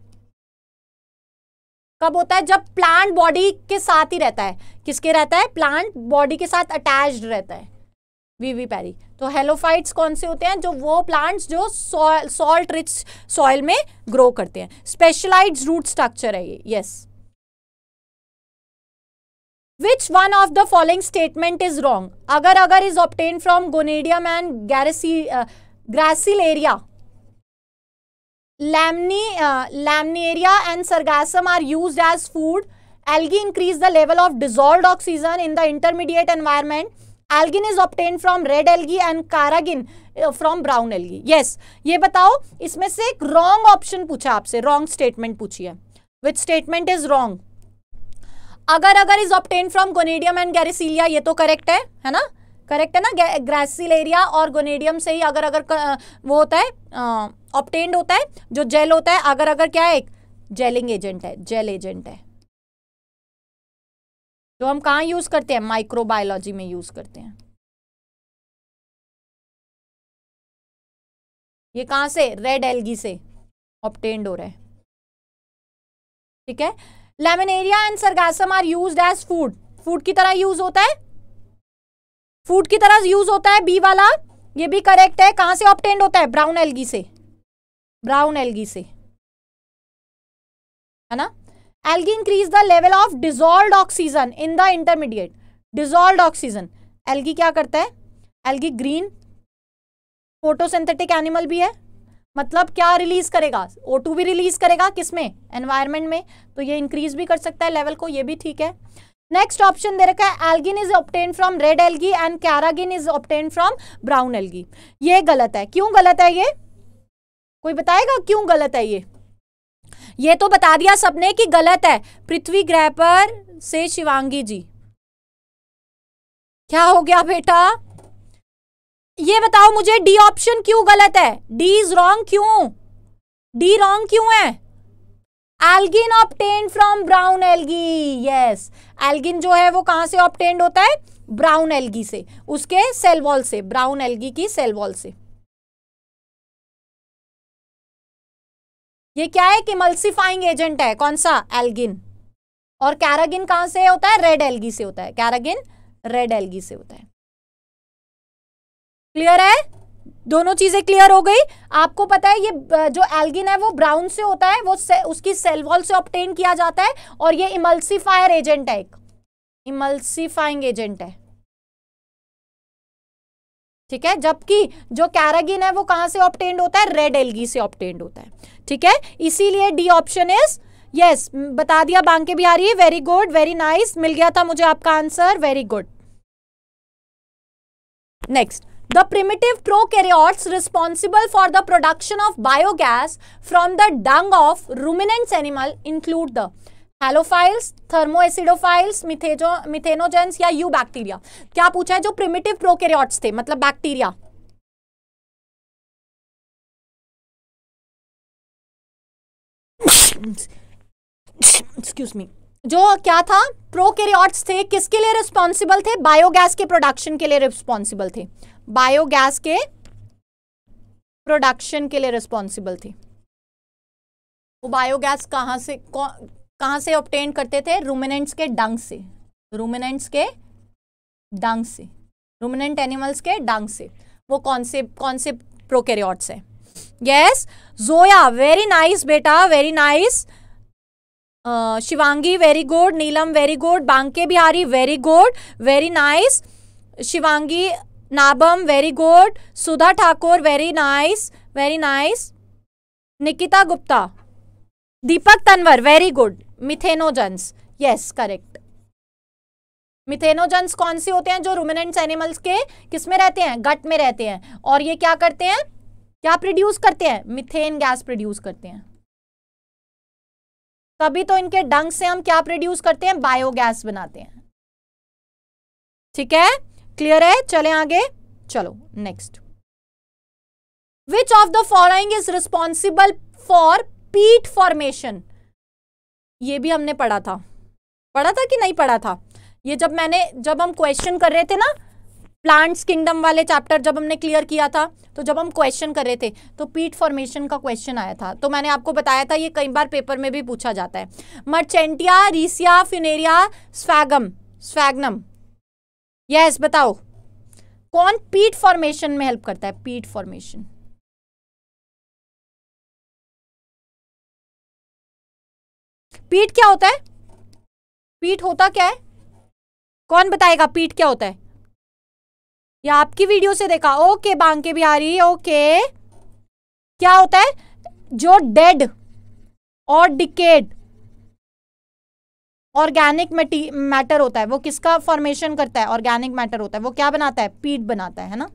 कब होता है जब प्लांट बॉडी के साथ ही रहता है किसके रहता है प्लांट बॉडी के साथ अटैच्ड रहता है वीवीपैरी तो हेलोफाइट्स कौन से होते हैं जो वो प्लांट्स जो सॉल्ट रिच सॉइल में ग्रो करते हैं स्पेशलाइज रूट स्ट्रक्चर है ये yes which one of the following statement is wrong agar agar is obtain from Gelidium and Gracilaria Laminaria uh, and uh, and are use as food food increase the level of dissolve oxygen in the intermediate environment algin is obtain from red algae and carrageenan from brown algae yes ये बताओ इसमें से एक wrong option पूछा आपसे wrong statement पूछी है which statement is wrong agar agar is obtain from Gelidium and Gracilaria ये तो करेक्ट है है ना करेक्ट है ना ग्रेसिल एरिया और गोनेडियम से ही अगर अगर वो होता है ऑप्टेंड होता है जो जेल होता है अगर अगर क्या है एक जेलिंग एजेंट है जेल एजेंट है जो तो हम कहाँ यूज़ करते हैं माइक्रोबायोलॉजी में यूज़ करते हैं ये कहाँ से रेड एल्गी से ऑप्टेंड हो रहा है ठीक है Laminaria and Sargassum are use as food food की तरह यूज होता है फूड की तरह यूज होता है बी वाला ये भी करेक्ट है कहाँ से ऑप्टेंड होता है ब्राउन एल्गी से ब्राउन एल्गी से है ना algae increase the level of dissolved oxygen in the intermediate dissolved oxygen algae क्या करता है एल्गी ग्रीन photosynthetic एनिमल भी है मतलब क्या रिलीज करेगा टू भी रिलीज करेगा किसमें एनवायरमेंट में तो ये इंक्रीज भी कर सकता है लेवल को ये भी ठीक है नेक्स्ट ऑप्शन दे रखा है algin is obtain from red algae and carrageenan is obtain from brown algae ये गलत है क्यों गलत है ये कोई बताएगा क्यों गलत है ये ये तो बता दिया सबने कि गलत है पृथ्वी ग्रह पर से शिवांगी जी क्या हो गया बेटा ये बताओ मुझे डी ऑप्शन क्यों गलत है डी इज रॉन्ग क्यों डी रॉन्ग क्यों है algin obtain from brown algae yes algin जो है वो कहां से ऑप्टेंड होता है ब्राउन एल्गी से उसके सेल वॉल से ब्राउन एल्गी की सेल वॉल से ये क्या है कि एजेंट है कौन सा एल्गिन और कैरागिन कहां से होता है रेड एल्गी से होता है कैरागिन रेड एल्गी से होता है क्लियर है दोनों चीजें क्लियर हो गई आपको पता है ये जो एल्गिन है वो ब्राउन से होता है वो से, उसकी सेल वॉल से ऑप्टेन किया जाता है और ये इमल्सिफायर एजेंट है एक इमल्सीफाइंग एजेंट है ठीक है जबकि जो कैरागिन है वो कहां से ऑप्टेंड होता है रेड एलगी से ऑप्टेंड होता है ठीक है इसीलिए डी ऑप्शन इज यस बता दिया बांके है वेरी गुड वेरी नाइस मिल गया था मुझे आपका answer very good next the primitive prokaryotes responsible for the production of biogas from the dung of ruminants animal include the halophiles thermoacidophiles मिथेजो methanogens या यू बैक्टीरिया क्या पूछा है जो प्रिमिटिव प्रोकेरियोट्स थे मतलब बैक्टीरिया एक्सक्यूज मी जो क्या था प्रोकेरियोट्स थे किसके लिए रिस्पॉन्सिबल थे बायोगैस के प्रोडक्शन के लिए रिस्पॉन्सिबल थे बायोगैस के प्रोडक्शन के लिए रिस्पॉन्सिबल थे वो बायोगैस कहाँ से कहाँ से ऑप्टेन करते थे रूमिनेंट्स के डंग से रूमिनेंट्स के डंग से रूमिनेंट एनिमल्स के डंग से वो कौन से कौन से प्रोकेरियोट्स है यस जोया वेरी नाइस बेटा very nice Shivangi very good Neelam very good Banke Bihari very good very nice Shivangi Nabam very good Sudha Thakur very nice very nice Nikita Gupta Deepak Tanwar very good methanogens yes correct methanogens कौन से होते हैं जो रूमिनेंट्स एनिमल्स के किस में रहते हैं गट में रहते हैं और ये क्या करते हैं क्या प्रोड्यूस करते हैं मिथेन गैस प्रोड्यूस करते हैं तभी तो इनके डंग से हम क्या प्रोड्यूस करते हैं बायोगैस बनाते हैं ठीक है क्लियर है चले आगे चलो next which of the following is responsible for peat formation ये भी हमने पढ़ा था पढ़ा था कि नहीं पढ़ा था ये जब मैंने जब हम क्वेश्चन कर रहे थे ना प्लांट्स किंगडम वाले चैप्टर जब हमने क्लियर किया था तो जब हम क्वेश्चन कर रहे थे तो पीट फॉर्मेशन का क्वेश्चन आया था तो मैंने आपको बताया था ये कई बार पेपर में भी पूछा जाता है मर्चेंटिया रीसिया फिनेरिया स्वैगम स्वैगनम यस बताओ कौन पीट फॉर्मेशन में हेल्प करता है पीट फॉर्मेशन पीठ क्या होता है पीठ होता क्या है कौन बताएगा पीठ क्या होता है ये आपकी वीडियो से देखा ओके बांके बिहारी ओके क्या होता है जो डेड और डिकेड ऑर्गेनिक मैटर होता है वो किसका फॉर्मेशन करता है ऑर्गेनिक मैटर होता है वो क्या बनाता है पीट बनाता है ना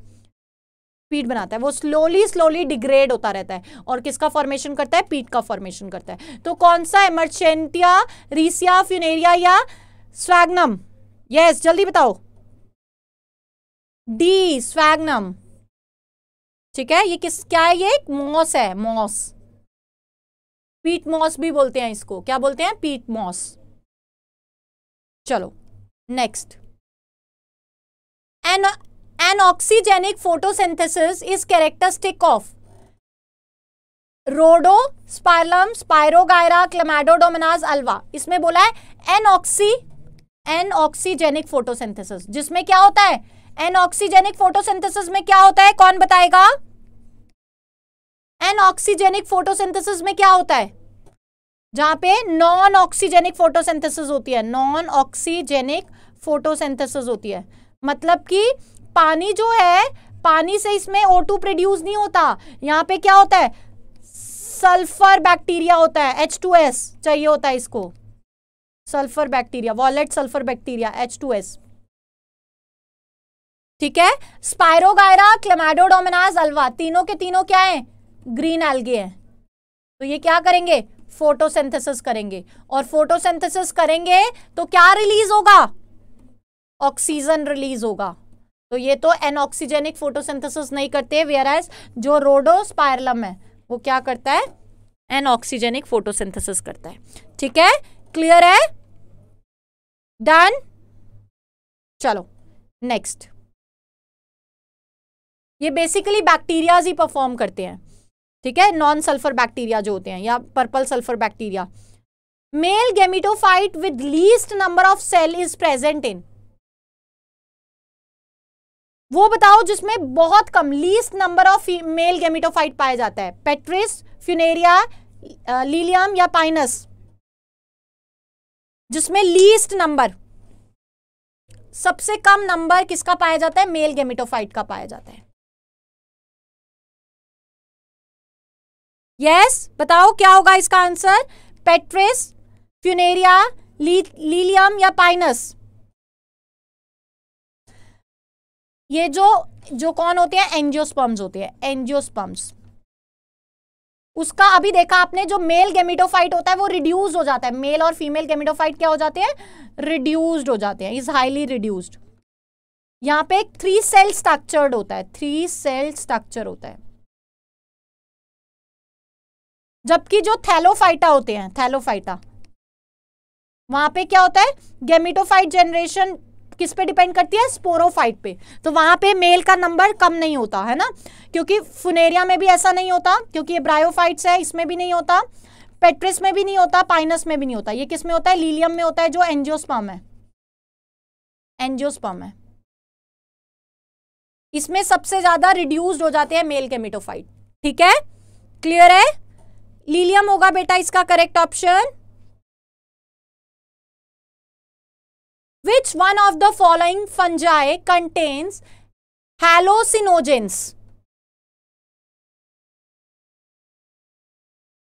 पीट बनाता है वो स्लोली स्लोली डिग्रेड होता रहता है और किसका फॉर्मेशन करता है पीट का फॉर्मेशन करता है तो कौन सा एमरचेंटिया रीसिया फ्यूनेरिया या स्वैग्नम यस जल्दी बताओ डी स्वैगनम ठीक है ये किस क्या है ये मॉस है मॉस पीट मॉस भी बोलते हैं इसको क्या बोलते हैं पीट मॉस चलो next an anoxygenic photosynthesis is characteristic of Rhodospirillum Spirogyra Chlamydomonas Ulva इसमें बोला है an oxy anoxygenic photosynthesis जिसमें क्या होता है एन ऑक्सीजेनिक फोटोसिंथेसिस में क्या होता है कौन बताएगा एन ऑक्सीजेनिक फोटोसिंथेसिस में क्या होता है जहां पे नॉन ऑक्सीजेनिक फोटोसिंथेसिस होती है नॉन ऑक्सीजेनिक फोटोसिंथेसिस होती है मतलब कि पानी जो है पानी से इसमें O2 प्रोड्यूस नहीं होता यहाँ पे क्या होता है सल्फर बैक्टीरिया होता है H2S चाहिए होता है इसको sulphur bacteria violet sulphur bacteria H2S ठीक है स्पायरोगायरा क्लेमाडोडोमिनाज अल्वा तीनों के तीनों क्या है ग्रीन एल्गे हैं तो ये क्या करेंगे फोटोसिंथेसिस करेंगे और फोटोसिंथेसिस करेंगे तो क्या रिलीज होगा ऑक्सीजन रिलीज होगा तो ये तो एनऑक्सीजेनिक फोटोसिंथेसिस नहीं करते वेयर एज जो रोडोस्पायरलम है वो क्या करता है एनऑक्सीजेनिक फोटोसिंथेसिस करता है ठीक है क्लियर है डन चलो नेक्स्ट ये बेसिकली बैक्टीरियाज ही परफॉर्म करते हैं ठीक है नॉन सल्फर बैक्टीरिया जो होते हैं या purple sulphur bacteria male gametophyte with least number of cell is present in वो बताओ जिसमें बहुत कम least number of male gametophyte पाया जाता है पेट्रिस फ्यूनेरिया लीलियम या पाइनस जिसमें लीस्ट नंबर सबसे कम नंबर किसका पाया जाता है मेल गेमिटोफाइट का पाया जाता है यस yes, बताओ क्या होगा इसका आंसर पेट्रिस फ्यूनेरिया लीलियम या पाइनस ये जो जो कौन होते हैं एनजियोस्पम्स होते हैं एनजियोस्पम्स उसका अभी देखा आपने जो मेल गेमिटोफाइट होता है वो रिड्यूस हो जाता है मेल और फीमेल गेमिटोफाइट क्या हो जाते हैं रिड्यूस्ड हो जाते हैं इज हाईली रिड्यूस्ड यहां पे एक थ्री सेल स्ट्रक्चर्ड होता है थ्री सेल स्ट्रक्चर होता है जबकि जो थैलोफाइटा होते हैं थैलोफाइटा वहां पे क्या होता है गेमिटोफाइट जनरेशन किस पे डिपेंड करती है स्पोरोफाइट पे तो वहां पे मेल का नंबर कम नहीं होता है ना क्योंकि फुनेरिया में भी ऐसा नहीं होता क्योंकि ये ब्रायोफाइट्स है इसमें भी नहीं होता पेट्रिस में भी नहीं होता पाइनस में भी नहीं होता ये किस में होता है लीलियम में होता है जो एनजियोस्पम है एनजियोस्पम है इसमें सबसे ज्यादा रिड्यूस्ड हो जाते हैं मेल केमिटोफाइट ठीक है क्लियर है लीलियम होगा बेटा इसका correct option Which one of the following fungi contains hallucinogens?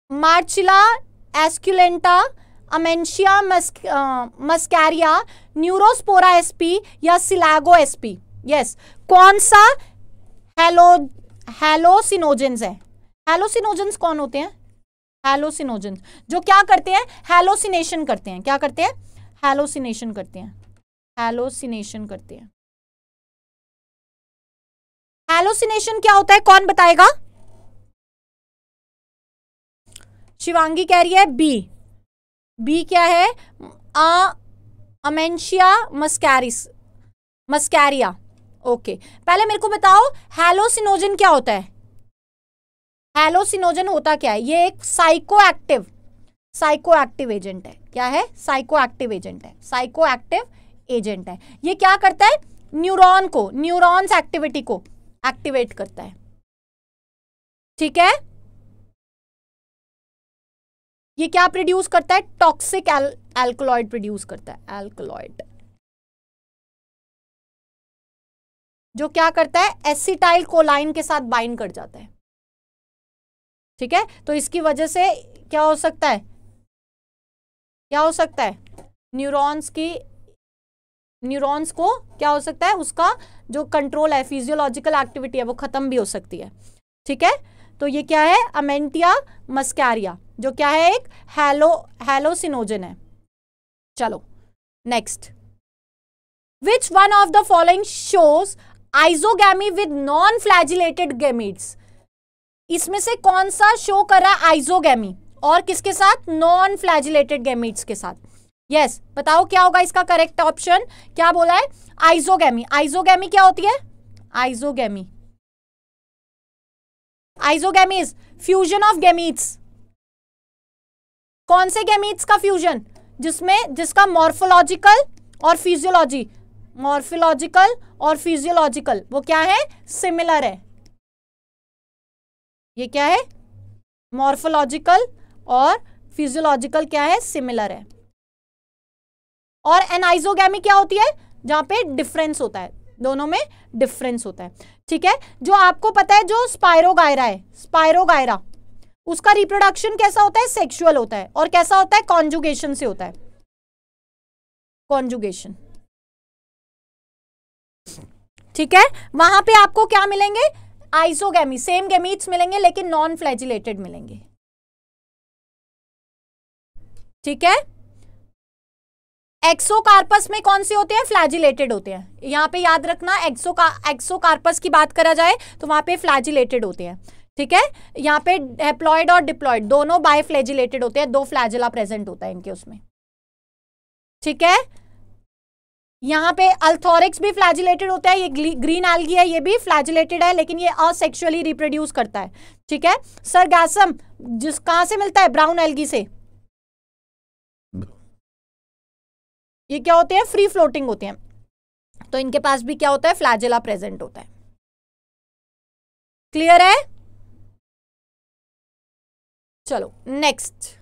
Marchilla esculenta, Amentia musc uh, muscaria, Neurospora sp या सिलागो sp. Yes yes. कौन सा हेलो हेलोसिनोजेंस है हेलोसिनोजेंस कौन होते हैं हेलोसिनोजेंस जो क्या करते हैं हेलोसिनेशन करते हैं क्या करते हैं हेलोसिनेशन करते हैं हेलोसिनेशन करते हैं हेलोसिनेशन क्या होता है कौन बताएगा शिवांगी कह रही है बी बी क्या है आ, अमेंशिया मस्कैरिस मस्कैरिया ओके पहले मेरे को बताओ हेलोसिनोजन क्या होता है हेलोसिनोजन होता क्या है ये एक psychoactive psychoactive agent है क्या है साइको एक्टिव एजेंट है साइको एक्टिव एजेंट है ये क्या करता है न्यूरॉन को न्यूरॉन्स एक्टिविटी को एक्टिवेट करता है ठीक है ये क्या प्रोड्यूस करता है टॉक्सिक एल्कोलॉइड प्रोड्यूस करता है एल्कोलॉइड जो क्या करता है एसिटाइल कोलाइन के साथ बाइंड कर जाता है ठीक है तो इसकी वजह से क्या हो सकता है क्या हो सकता है न्यूरॉन्स की न्यूरॉन्स को क्या हो सकता है उसका जो कंट्रोल है फिजियोलॉजिकल एक्टिविटी है वो खत्म भी हो सकती है ठीक है तो ये क्या है अमेंटिया मस्कैरिया जो क्या है एक हेलो हेलोसिनोजन है चलो next which one of the following shows isogamy with non flagellated gametes इसमें से कौन सा शो कर रहा है आइजोगी और किसके साथ नॉन फ्लैजिलेटेड गेमिट्स के साथ यस yes, बताओ क्या होगा इसका करेक्ट ऑप्शन क्या बोला है आइजोगैमी आइजोगैमी क्या होती है isogamy isogamy is fusion of gametes कौन से गैमीट्स का फ्यूजन जिसमें जिसका मॉर्फोलॉजिकल और फिजियोलॉजी मॉर्फोलॉजिकल और फिजियोलॉजिकल वो क्या है सिमिलर है ये क्या है मॉर्फोलॉजिकल और फिजियोलॉजिकल क्या है सिमिलर है और एनाइजोगी क्या होती है जहां पे डिफरेंस होता है दोनों में डिफरेंस होता है ठीक है जो आपको पता है जो स्पायरोगायरा है स्पायरोगायरा उसका रिप्रोडक्शन कैसा होता है सेक्सुअल होता है और कैसा होता है कॉन्जुगेशन से होता है कॉन्जुगेशन ठीक है वहां पे आपको क्या मिलेंगे आइसोगेमी सेम गेमीट्स मिलेंगे लेकिन नॉन फ्लैजिलेटेड मिलेंगे ठीक है एक्सोकार्पस में कौन से होते हैं फ्लैजिलेटेड होते हैं यहाँ पे याद रखना एक्सो का एक्सोकार्पस की बात करा जाए तो वहां पे फ्लैजिलेटेड होते हैं ठीक है यहाँ पे हेप्लॉयड और डिप्लॉयड दोनों बायफ्लैजिलेटेड होते हैं दो फ्लैजिला प्रेजेंट होता है इनके उसमें ठीक है यहाँ पे अल्थोरिक्स भी फ्लैजिलेटेड होता है ये ग्रीन एल्गी है ये भी फ्लैजिलेटेड है लेकिन ये असेक्सुअली रिप्रोड्यूस करता है ठीक है सर गैसम जिस कहाँ से मिलता है ब्राउन एल्गी से ये क्या होते हैं फ्री फ्लोटिंग होते हैं तो इनके पास भी क्या होता है फ्लैजेला प्रेजेंट होता है क्लियर है चलो next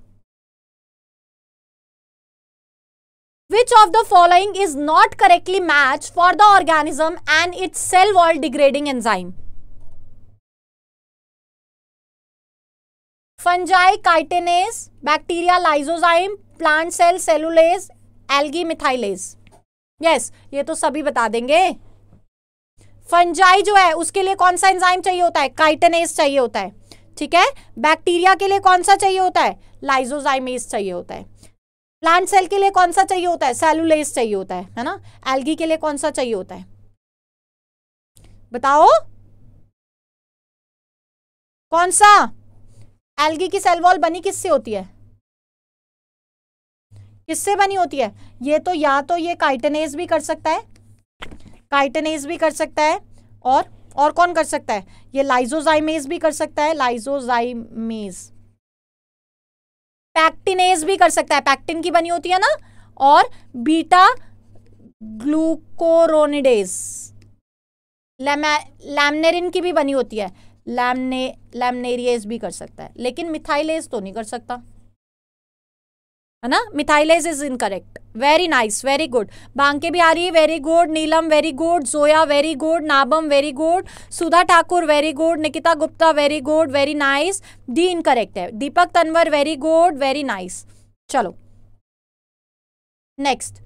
which of the following is not correctly matched for the organism and its cell wall degrading enzyme fungi chitinase bacteria lysozyme plant cell cellulase algae methylase yes ये तो सभी बता देंगे fungi जो है उसके लिए कौन सा एंजाइम चाहिए होता है काइटनेस चाहिए होता है ठीक है बैक्टीरिया के लिए कौन सा चाहिए होता है लाइजोजाइमेज चाहिए होता है प्लांट सेल के लिए कौन सा चाहिए होता है सेलुलेस चाहिए होता है है ना एल्गी के लिए कौन सा चाहिए होता है बताओ कौन सा एल्गी की सेल वॉल बनी किससे होती है किससे बनी होती है ये तो या तो ये काइटनेज भी कर सकता है काइटनेज भी कर सकता है और और कौन कर सकता है ये लाइजोजाइमेज भी कर सकता है लाइजोजाइमेज पैक्टिनेज भी कर सकता है पैक्टिन की बनी होती है ना और बीटा ग्लूकोरोनिडेज लैमनेरिन की भी बनी होती है लैमने लैमनेरियज भी कर सकता है लेकिन मिथाइलेज तो नहीं कर सकता है ना methylase is incorrect very nice very good Banke भी आ रही है very good Neelam very good Zoya very good Nabam very good Sudha Thakur very good Nikita Gupta very good very nice D incorrect है Deepak Tanwar very good very nice चलो next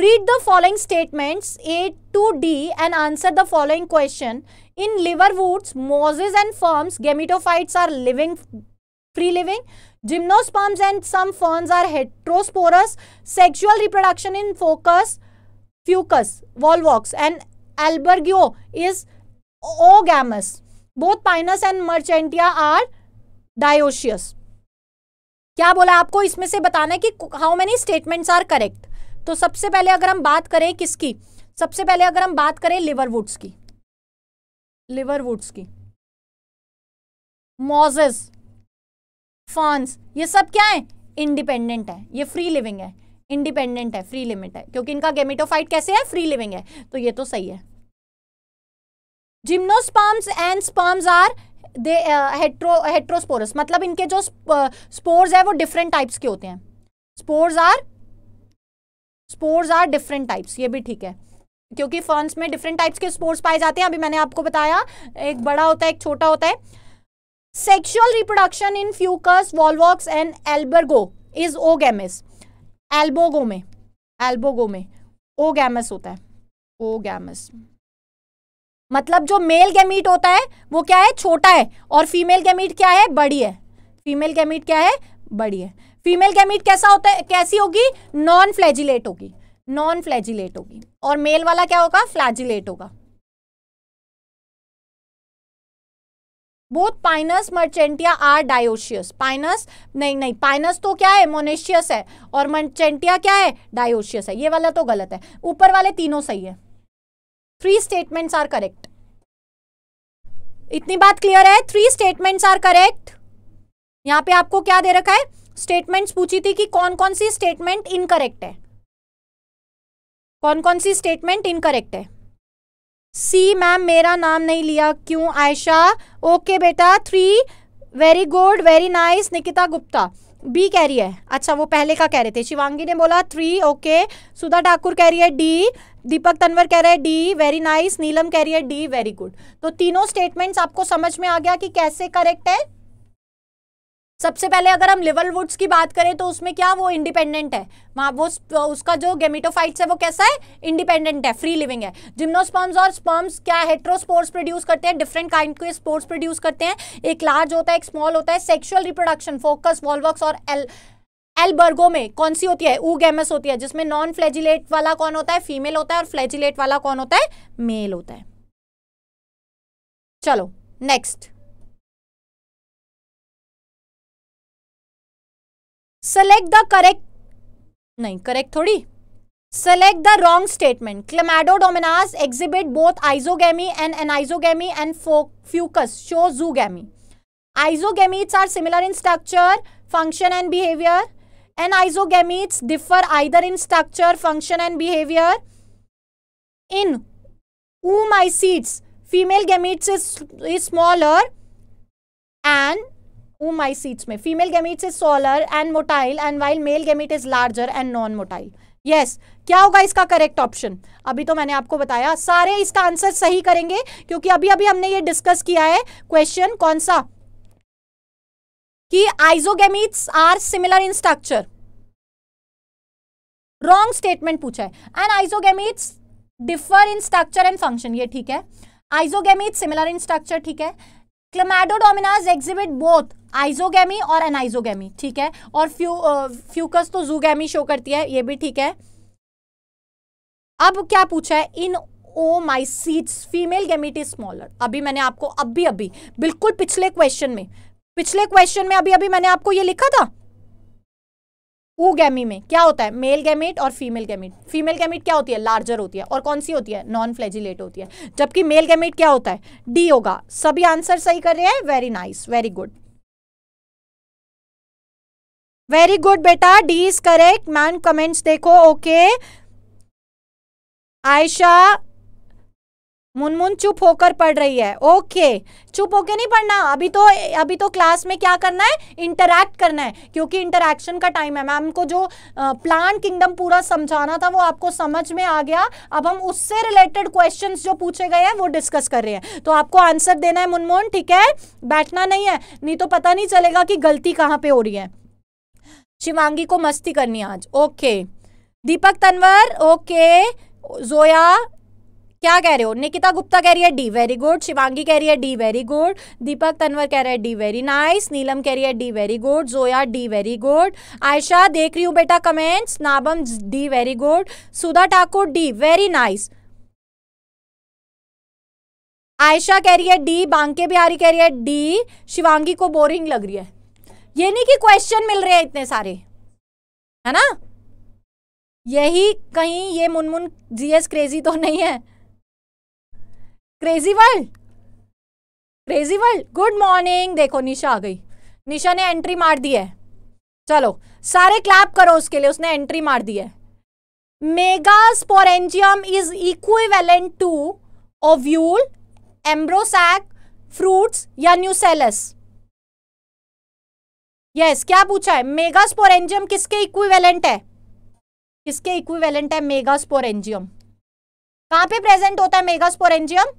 read the following statements A to D and answer the following question in liverworts mosses and ferns gametophytes are living free living. Gymnosperms and some ferns are heterosporous. Sexual reproduction in focus, fucus, volvox and albergio is ogamous. Both pinus and merchantia are dioecious. क्या बोला आपको इसमें से बताना है कि how many statements are correct तो सबसे पहले अगर हम बात करें किसकी सबसे पहले अगर हम बात करें लिवरवुड्स की लिवरवुड्स की मोजेस फॉन्स ये सब क्या है इंडिपेंडेंट है ये फ्री लिविंग है इंडिपेंडेंट है फ्री लिमिट है क्योंकि इनका गेमिटोफाइट कैसे है फ्री लिविंग है तो ये तो सही है gymnosperms and sperms are hetero heterosporous मतलब इनके जो स्पोर्स uh, है वो डिफरेंट टाइप्स के होते हैं spores are spores are different types ये भी ठीक है क्योंकि फर्न्स में डिफरेंट टाइप्स के स्पोर्ट्स पाए जाते हैं अभी मैंने आपको बताया एक बड़ा होता है एक छोटा होता है reproduction in in fucus, and Albugo is ओ ogamous. एल्बोगो में एल्बोगो में ओगैमस होता है ओगैमस मतलब जो मेल गैमीट होता है वो क्या है छोटा है और फीमेल गैमीट क्या है बड़ी है फीमेल गैमीट क्या है बड़ी है फीमेल गैमीट कैसा होता है कैसी होगी नॉन फ्लैजिलेट होगी नॉन फ्लैजिलेट होगी और मेल वाला क्या होगा फ्लैजिलेट होगा both Pinus Marchantia are dioecious Pinus नहीं नहीं पाइनस तो क्या है मोनेशियस है और मर्चेंटिया क्या है डायोशियस है ये वाला तो गलत है ऊपर वाले तीनों सही है थ्री स्टेटमेंट्स आर करेक्ट इतनी बात क्लियर है थ्री स्टेटमेंट्स आर करेक्ट यहां पे आपको क्या दे रखा है स्टेटमेंट्स पूछी थी कि कौन कौन सी स्टेटमेंट इनकरेक्ट है कौन कौन सी स्टेटमेंट इनकरेक्ट है सी मैम मेरा नाम नहीं लिया क्यों आयशा ओके बेटा three very good very nice Nikita Gupta B कह रही है अच्छा वो पहले का कह रहे थे शिवांगी ने बोला थ्री ओके सुधा ठाकुर कह रही है डी दीपक तनवर कह रहे हैं डी वेरी नाइस नीलम कह रही है डी वेरी गुड तो तीनों स्टेटमेंट्स आपको समझ में आ गया कि कैसे करेक्ट है सबसे पहले अगर हम लिवल वुड्स की बात करें तो उसमें क्या वो इंडिपेंडेंट है वो उसका जो गेमिटोफाइट्स है वो कैसा है इंडिपेंडेंट है फ्री लिविंग है जिम्नोस्पर्म्स और स्पर्म्स क्या हेट्रोस्पोर्ट्स प्रोड्यूस करते हैं डिफरेंट काइंड के स्पोर्ट्स प्रोड्यूस करते हैं एक लार्ज होता है एक स्मॉल होता है सेक्शुअल रिप्रोडक्शन फोकस वॉलवर्क्स और एल एलबर्गो में कौन सी होती है ऊ गैमस होती है जिसमें नॉन फ्लैजिलेट वाला कौन होता है फीमेल होता है और फ्लैजिलेट वाला कौन होता है मेल होता है चलो next select the correct nahi correct thodi select the wrong statement chlamydodominas exhibit both isogamy and anisogamy and fucus show zoogamy isogametes are similar in structure function and behavior and isogametes differ either in structure function and behavior in oomycetes female gametes is, is smaller and oomycetes में female gamete is smaller and motile and while male gamete is larger and non motile yes क्या होगा इसका correct option अभी तो मैंने आपको बताया सारे इसका आंसर सही करेंगे क्योंकि अभी अभी हमने ये डिस्कस किया है क्वेश्चन कौन सा कि isogametes are similar in structure wrong statement पूछा है and isogametes differ in structure and function ये ठीक है आइजोगेमिट्स सिमिलर इन स्ट्रक्चर ठीक है एग्जिबिट बोथ आइजोगेमी और एनाइजोगेमी ठीक है और फ्यू फ्यूकस तो गैमी शो करती है ये भी ठीक है अब क्या पूछा है in oomycetes female gamete is smaller अभी मैंने आपको अभी अभी बिल्कुल पिछले क्वेश्चन में पिछले क्वेश्चन में अभी अभी मैंने आपको ये लिखा था ऊ गैमी में क्या होता है मेल गैमेट और फीमेल गैमेट फीमेल गैमेट क्या होती है लार्जर होती है और कौन सी होती है नॉन फ्लेजिलेट होती है जबकि मेल गैमेट क्या होता है डी होगा सभी आंसर सही कर रहे हैं very nice very good very good बेटा D is correct man comments देखो ओके okay. आयशा मुनमुन चुप होकर पढ़ रही है ओके चुप होके नहीं पढ़ना अभी तो अभी तो क्लास में क्या करना है इंटरैक्ट करना है क्योंकि इंटरैक्शन का टाइम है मैम को जो प्लान किंगडम पूरा समझाना था वो आपको समझ में आ गया अब हम उससे रिलेटेड क्वेश्चंस जो पूछे गए हैं वो डिस्कस कर रहे हैं तो आपको आंसर देना है मुनमुन ठीक है बैठना नहीं है नहीं तो पता नहीं चलेगा कि गलती कहाँ पर हो रही है शिवांगी को मस्ती करनी आज ओके दीपक तनवर ओके जोया क्या कह रहे हो निकिता गुप्ता कह रही है डी वेरी गुड शिवांगी कह रही है D very good Deepak Tanwar कह रहे हैं डी वेरी नाइस नीलम कह रही है D very good Zoya D very good Ayesha देख रही हूँ बेटा comments Nabam D very good Sudha Thakur D very nice Ayesha कह रही है डी बांके बिहारी कह रही है डी शिवांगी को बोरिंग लग रही है ये नहीं कि क्वेश्चन मिल रहे हैं इतने सारे है ना यही कहीं ये मुनमुन जीएस क्रेजी तो नहीं है crazy world crazy world good morning देखो निशा आ गई निशा ने एंट्री मार दी है चलो सारे क्लैप करो उसके लिए उसने एंट्री मार दी है megasporangium is equivalent to ovule embryo sac fruits या न्यूसेलस यस yes, क्या पूछा है मेगा स्पोरेंजियम किसके इक्विवेलेंट है किसके इक्विवेलेंट है मेगा स्पोरेंजियम कहां पे प्रेजेंट होता है मेगा स्पोरेंजियम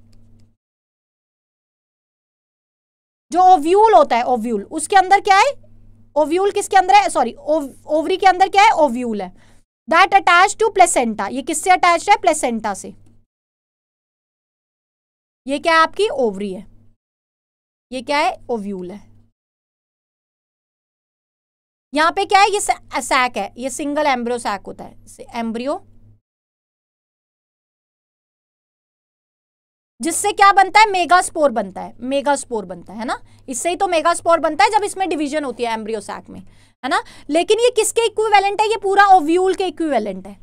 जो ओव्यूल होता है ओव्यूल उसके अंदर क्या है ओव्यूल किसके अंदर है सॉरी ओवरी के अंदर क्या है ओव्यूल है दैट अटैच टू प्लेसेंटा ये किससे अटैच है प्लेसेंटा से ये क्या है आपकी ओवरी है ये क्या है ओव्यूल है यहाँ पे क्या है ये सैक है ये सिंगल एम्ब्रियो सैक होता है एम्ब्रियो जिससे क्या बनता है मेगास्पोर बनता है मेगास्पोर बनता है ना इससे ही तो मेगास्पोर बनता है जब इसमें डिवीजन होती है एम्ब्रियोसैक में है ना लेकिन ये किसके इक्विवेलेंट है ये पूरा ओव्यूल के इक्विवेलेंट है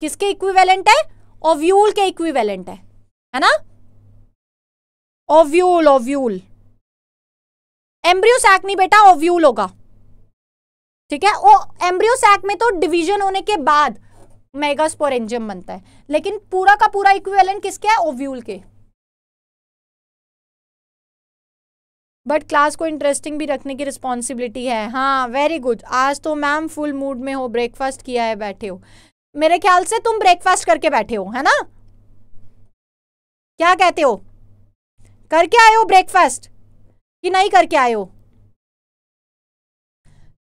किसके इक्विवेलेंट है ओव्यूल के इक्विवेलेंट है है ना ओव्यूल ओव्यूल एम्ब्रियोसैक नहीं बेटा ओव्यूल होगा ठीक है ओ सैक में तो डिवीजन होने के बाद एंजियम बनता है लेकिन पूरा का पूरा इक्विवेलेंट किसके है ओव्यूल के बट क्लास को इंटरेस्टिंग भी रखने की रिस्पॉन्सिबिलिटी है हाँ वेरी गुड आज तो मैम फुल मूड में हो ब्रेकफास्ट किया है बैठे हो मेरे ख्याल से तुम ब्रेकफास्ट करके बैठे हो है ना क्या कहते हो करके आए हो ब्रेकफास्ट कि नहीं करके आए हो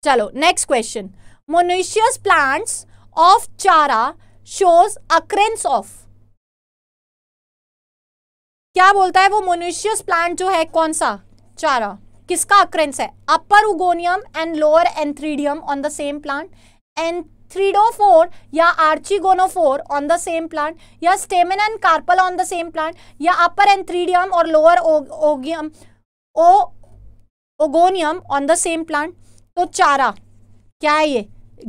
चलो next question monoecious plants of Chara shows occurrence of क्या बोलता है वो मोनिशियस प्लांट जो है कौन सा चारा किसका अक्रेंस है upper oogonium and lower antheridium on the same plant antheridiophore या archegoniophore on the same plant या stamen and carpel on the same plant या अपर एंथ्रीडियम और लोअर ओगियम ओ oogonium on the same plant तो Chara क्या है ये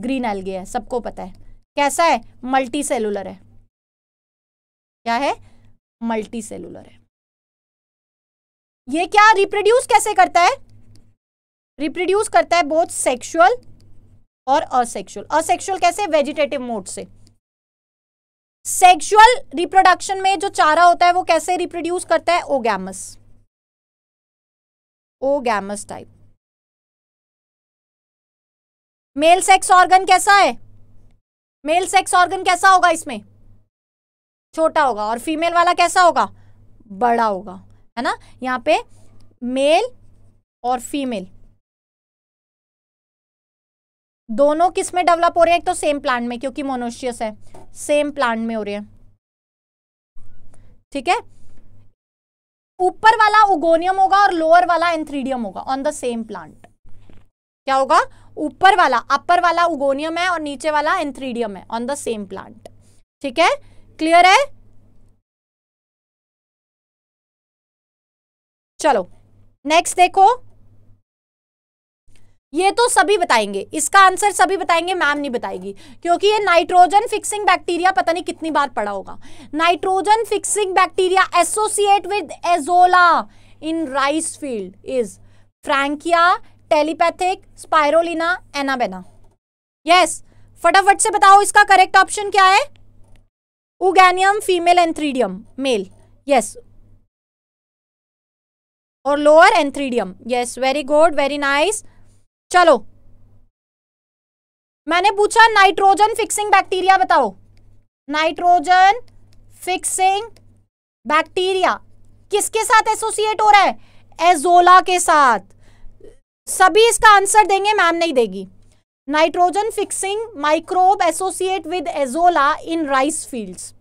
green algae है सबको पता है कैसा है मल्टी सेलुलर है क्या है मल्टी सेलुलर है ये क्या रिप्रोड्यूस कैसे करता है रिप्रोड्यूस करता है बोथ सेक्सुअल और असेक्सुअल असेक्सुअल कैसे वेजिटेटिव मोड से सेक्सुअल रिप्रोडक्शन में जो चारा होता है वो कैसे रिप्रोड्यूस करता है oogamous oogamous type male sex organ कैसा है मेल सेक्स ऑर्गन कैसा होगा इसमें छोटा होगा और फीमेल वाला कैसा होगा बड़ा होगा है ना यहाँ पे मेल और फीमेल दोनों किस में डेवलप हो रहे हैं एक तो सेम प्लांट में क्योंकि मोनोशियस है सेम प्लांट में हो रहे हैं ठीक है ऊपर वाला उगोनियम होगा और लोअर वाला एंथ्रीडियम होगा ऑन द सेम प्लांट क्या होगा ऊपर वाला अपर वाला उगोनियम है और नीचे वाला एंथ्रीडियम है ऑन द सेम प्लांट ठीक है क्लियर है चलो नेक्स्ट देखो ये तो सभी बताएंगे इसका आंसर सभी बताएंगे मैम नहीं बताएगी क्योंकि ये नाइट्रोजन फिक्सिंग बैक्टीरिया पता नहीं कितनी बार पड़ा होगा nitrogen fixing bacteria associate with Azolla in rice field is Frankia Tolypothrix Spirulina Anabaena yes फटाफट से बताओ इसका करेक्ट ऑप्शन क्या है oogonium female antheridium male yes और lower antheridium yes very good very nice चलो मैंने पूछा नाइट्रोजन फिक्सिंग बैक्टीरिया बताओ नाइट्रोजन फिक्सिंग बैक्टीरिया किसके साथ एसोसिएट हो रहा है एजोला के साथ सभी इसका आंसर देंगे मैम नहीं देगी nitrogen fixing microbe associate with Azolla in rice fields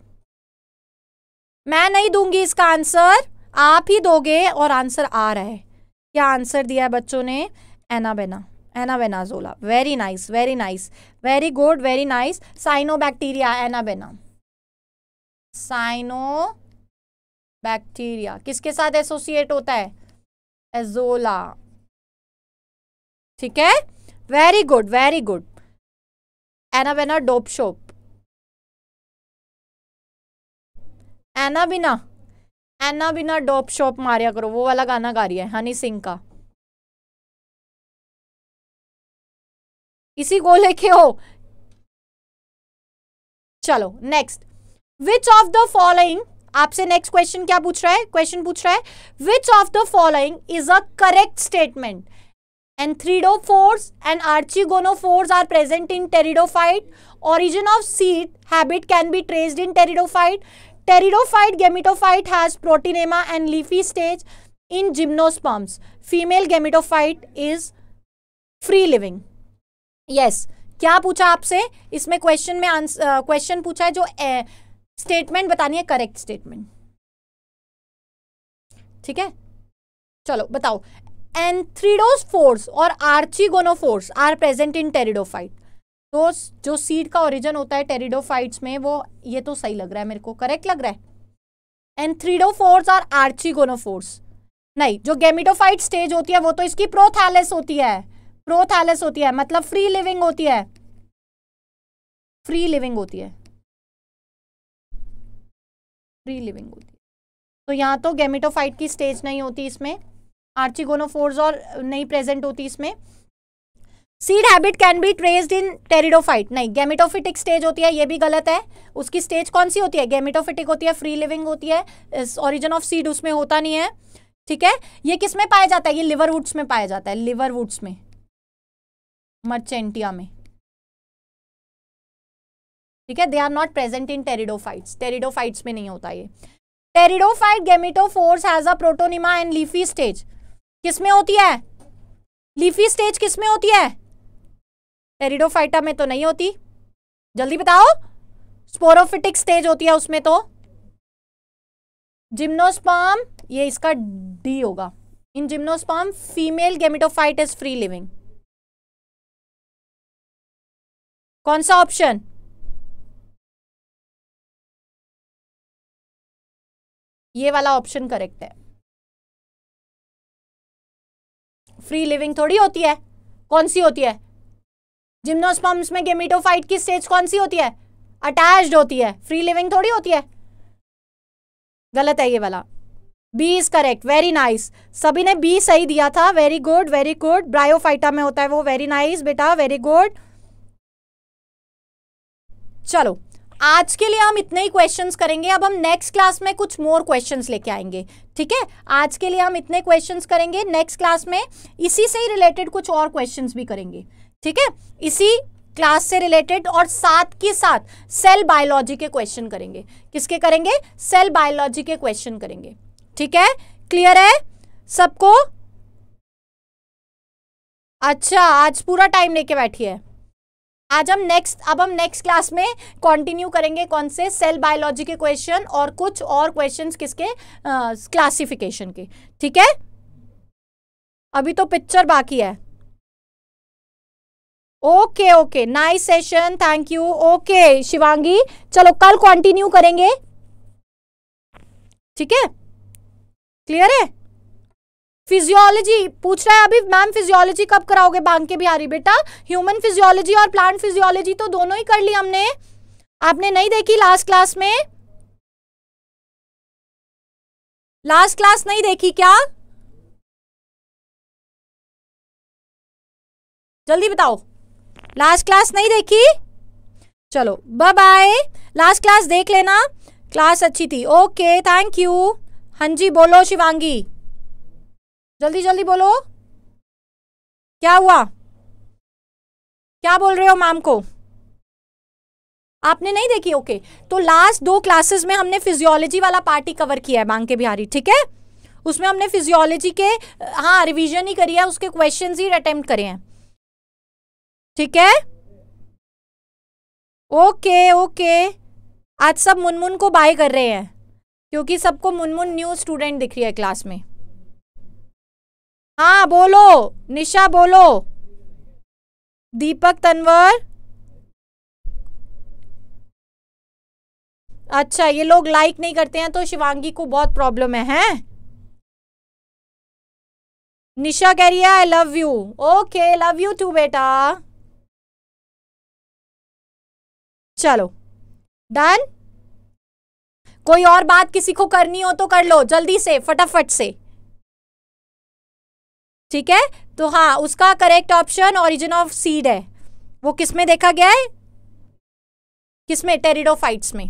मैं नहीं दूंगी इसका आंसर आप ही दोगे और आंसर आ रहा है क्या आंसर दिया है बच्चों ने Anabaena Azolla very nice very nice very good very nice cyano ana Anabaena cyanobacteria किसके साथ एसोसिएट होता है एजोला ठीक है very good very good Anabaena डोप शोप बिना एना बिना डॉप शॉप मारिया करो वो वाला गाना गा रही है हनी सिंह का इसी को लेके हो चलो next which of the following आपसे नेक्स्ट क्वेश्चन क्या पूछ रहा है क्वेश्चन पूछ रहा है which of the following is a correct statement and and phores are present in pteridophyte origin of seed habit can be traced in pteridophyte Pteridophyte gametophyte has proteinema and leafy stage in gymnosperms. Female gametophyte is free living. Yes. क्या पूछा आपसे इसमें question में answer question पूछा है जो statement uh, बतानी है करेक्ट स्टेटमेंट ठीक है चलो बताओ एंथ्रीडोस फोर्स और archegoniophores are present in pteridophyte तो जो सीड का ओरिजन होता है टेरिडोफाइट्स में वो ये तो सही लग रहा है मेरे को करेक्ट लग रहा है एंड थ्रीडोफोर्स और आर्चीगोनोफोर्स नहीं जो गेमिटोफाइट स्टेज होती है वो तो इसकी प्रोथैलिस होती है प्रोथैलिस होती है मतलब फ्री लिविंग होती है फ्री लिविंग होती है फ्री लिविंग होती है तो यहाँ तो गेमिटोफाइट की स्टेज नहीं होती इसमें आर्चिगोनोफोर्स और नहीं प्रेजेंट होती इसमें seed habit can be traced in pteridophyte नहीं गेमिटोफिटिक स्टेज होती है ये भी गलत है उसकी स्टेज कौन सी होती है गेमिटोफिटिक होती है फ्री लिविंग होती है ओरिजिन ऑफ सीड उसमें होता नहीं है ठीक है ये किस में पाया जाता है ये लिवर वुड्स में पाया जाता है लिवर वुड्स में मर्चेंटिया में ठीक है they are not present in pteridophytes pteridophytes में नहीं होता ये pteridophyte gametophores has a protonema and leafy stage किसमें होती है लीफी स्टेज किसमें होती है एरिडोफाइटा में तो नहीं होती जल्दी बताओ स्पोरोफिटिक स्टेज होती है उसमें तो जिम्नोस्पाम ये इसका डी होगा in gymnosperm female gametophyte is free living कौन सा ऑप्शन ये वाला ऑप्शन करेक्ट है फ्री लिविंग थोड़ी होती है कौन सी होती है जिम्नोस्पम्स में गेमिटोफाइट की स्टेज कौन सी होती है अटैच्ड होती है फ्री लिविंग थोड़ी होती है गलत है ये वाला B is correct very nice सभी ने बी सही दिया था very good very good Bryophyta में होता है वो वेरी नाइस nice, बेटा वेरी गुड चलो आज के लिए हम इतने ही क्वेश्चंस करेंगे अब हम नेक्स्ट क्लास में कुछ मोर क्वेश्चंस लेके आएंगे ठीक है आज के लिए हम इतने क्वेश्चंस करेंगे नेक्स्ट क्लास में इसी से ही रिलेटेड कुछ और क्वेश्चंस भी करेंगे ठीक है इसी क्लास से रिलेटेड और साथ के साथ सेल बायोलॉजी के क्वेश्चन करेंगे किसके करेंगे सेल बायोलॉजी के क्वेश्चन करेंगे ठीक है क्लियर है सबको अच्छा आज पूरा टाइम लेके बैठी है आज हम नेक्स्ट अब हम नेक्स्ट क्लास में कंटिन्यू करेंगे कौन से सेल बायोलॉजी के क्वेश्चन और कुछ और क्वेश्चंस किसके क्लासिफिकेशन के ठीक है अभी तो पिक्चर बाकी है okay okay nice session thank you okay Shivangi चलो कल कंटिन्यू करेंगे ठीक है क्लियर है फिजियोलॉजी पूछ रहा है अभी मैम फिजियोलॉजी कब कराओगे बांग के बिहारी बेटा ह्यूमन फिजियोलॉजी और प्लांट फिजियोलॉजी तो दोनों ही कर ली हमने आपने नहीं देखी लास्ट क्लास में लास्ट क्लास नहीं देखी क्या जल्दी बताओ लास्ट क्लास नहीं देखी चलो बाय बाय लास्ट क्लास देख लेना क्लास अच्छी थी ओके थैंक यू हाँ जी बोलो शिवांगी जल्दी जल्दी बोलो क्या हुआ क्या बोल रहे हो मैम को आपने नहीं देखी ओके okay. तो लास्ट दो क्लासेस में हमने फिजियोलॉजी वाला पार्ट ही कवर किया है बांके बिहारी ठीक है उसमें हमने फिजियोलॉजी के हाँ रिवीजन ही करी है उसके क्वेश्चन ही अटेम्प्ट करे हैं ठीक है ओके ओके आज सब मुनमुन को बाय कर रहे हैं क्योंकि सबको मुनमुन न्यू स्टूडेंट दिख रही है क्लास में हाँ बोलो निशा बोलो दीपक तनवर अच्छा ये लोग लाइक नहीं करते हैं तो शिवांगी को बहुत प्रॉब्लम है हैं निशा कह रही है I love you okay love you too बेटा चलो डन कोई और बात किसी को करनी हो तो कर लो जल्दी से फटाफट से ठीक है तो हाँ उसका correct option origin of seed है वो किसमें देखा गया है किसमें टेरिडोफाइट्स में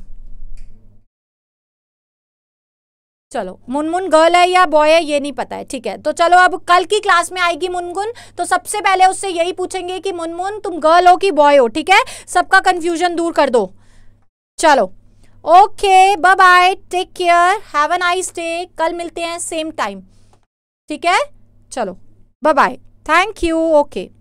चलो मुनमुन गर्ल है या बॉय है ये नहीं पता है ठीक है तो चलो अब कल की क्लास में आएगी मुनगुन तो सबसे पहले उससे यही पूछेंगे कि मुनमुन तुम गर्ल हो कि बॉय हो ठीक है सबका कंफ्यूजन दूर कर दो चलो okay bye bye take care have an nice day कल मिलते हैं सेम टाइम ठीक है चलो bye bye thank you okay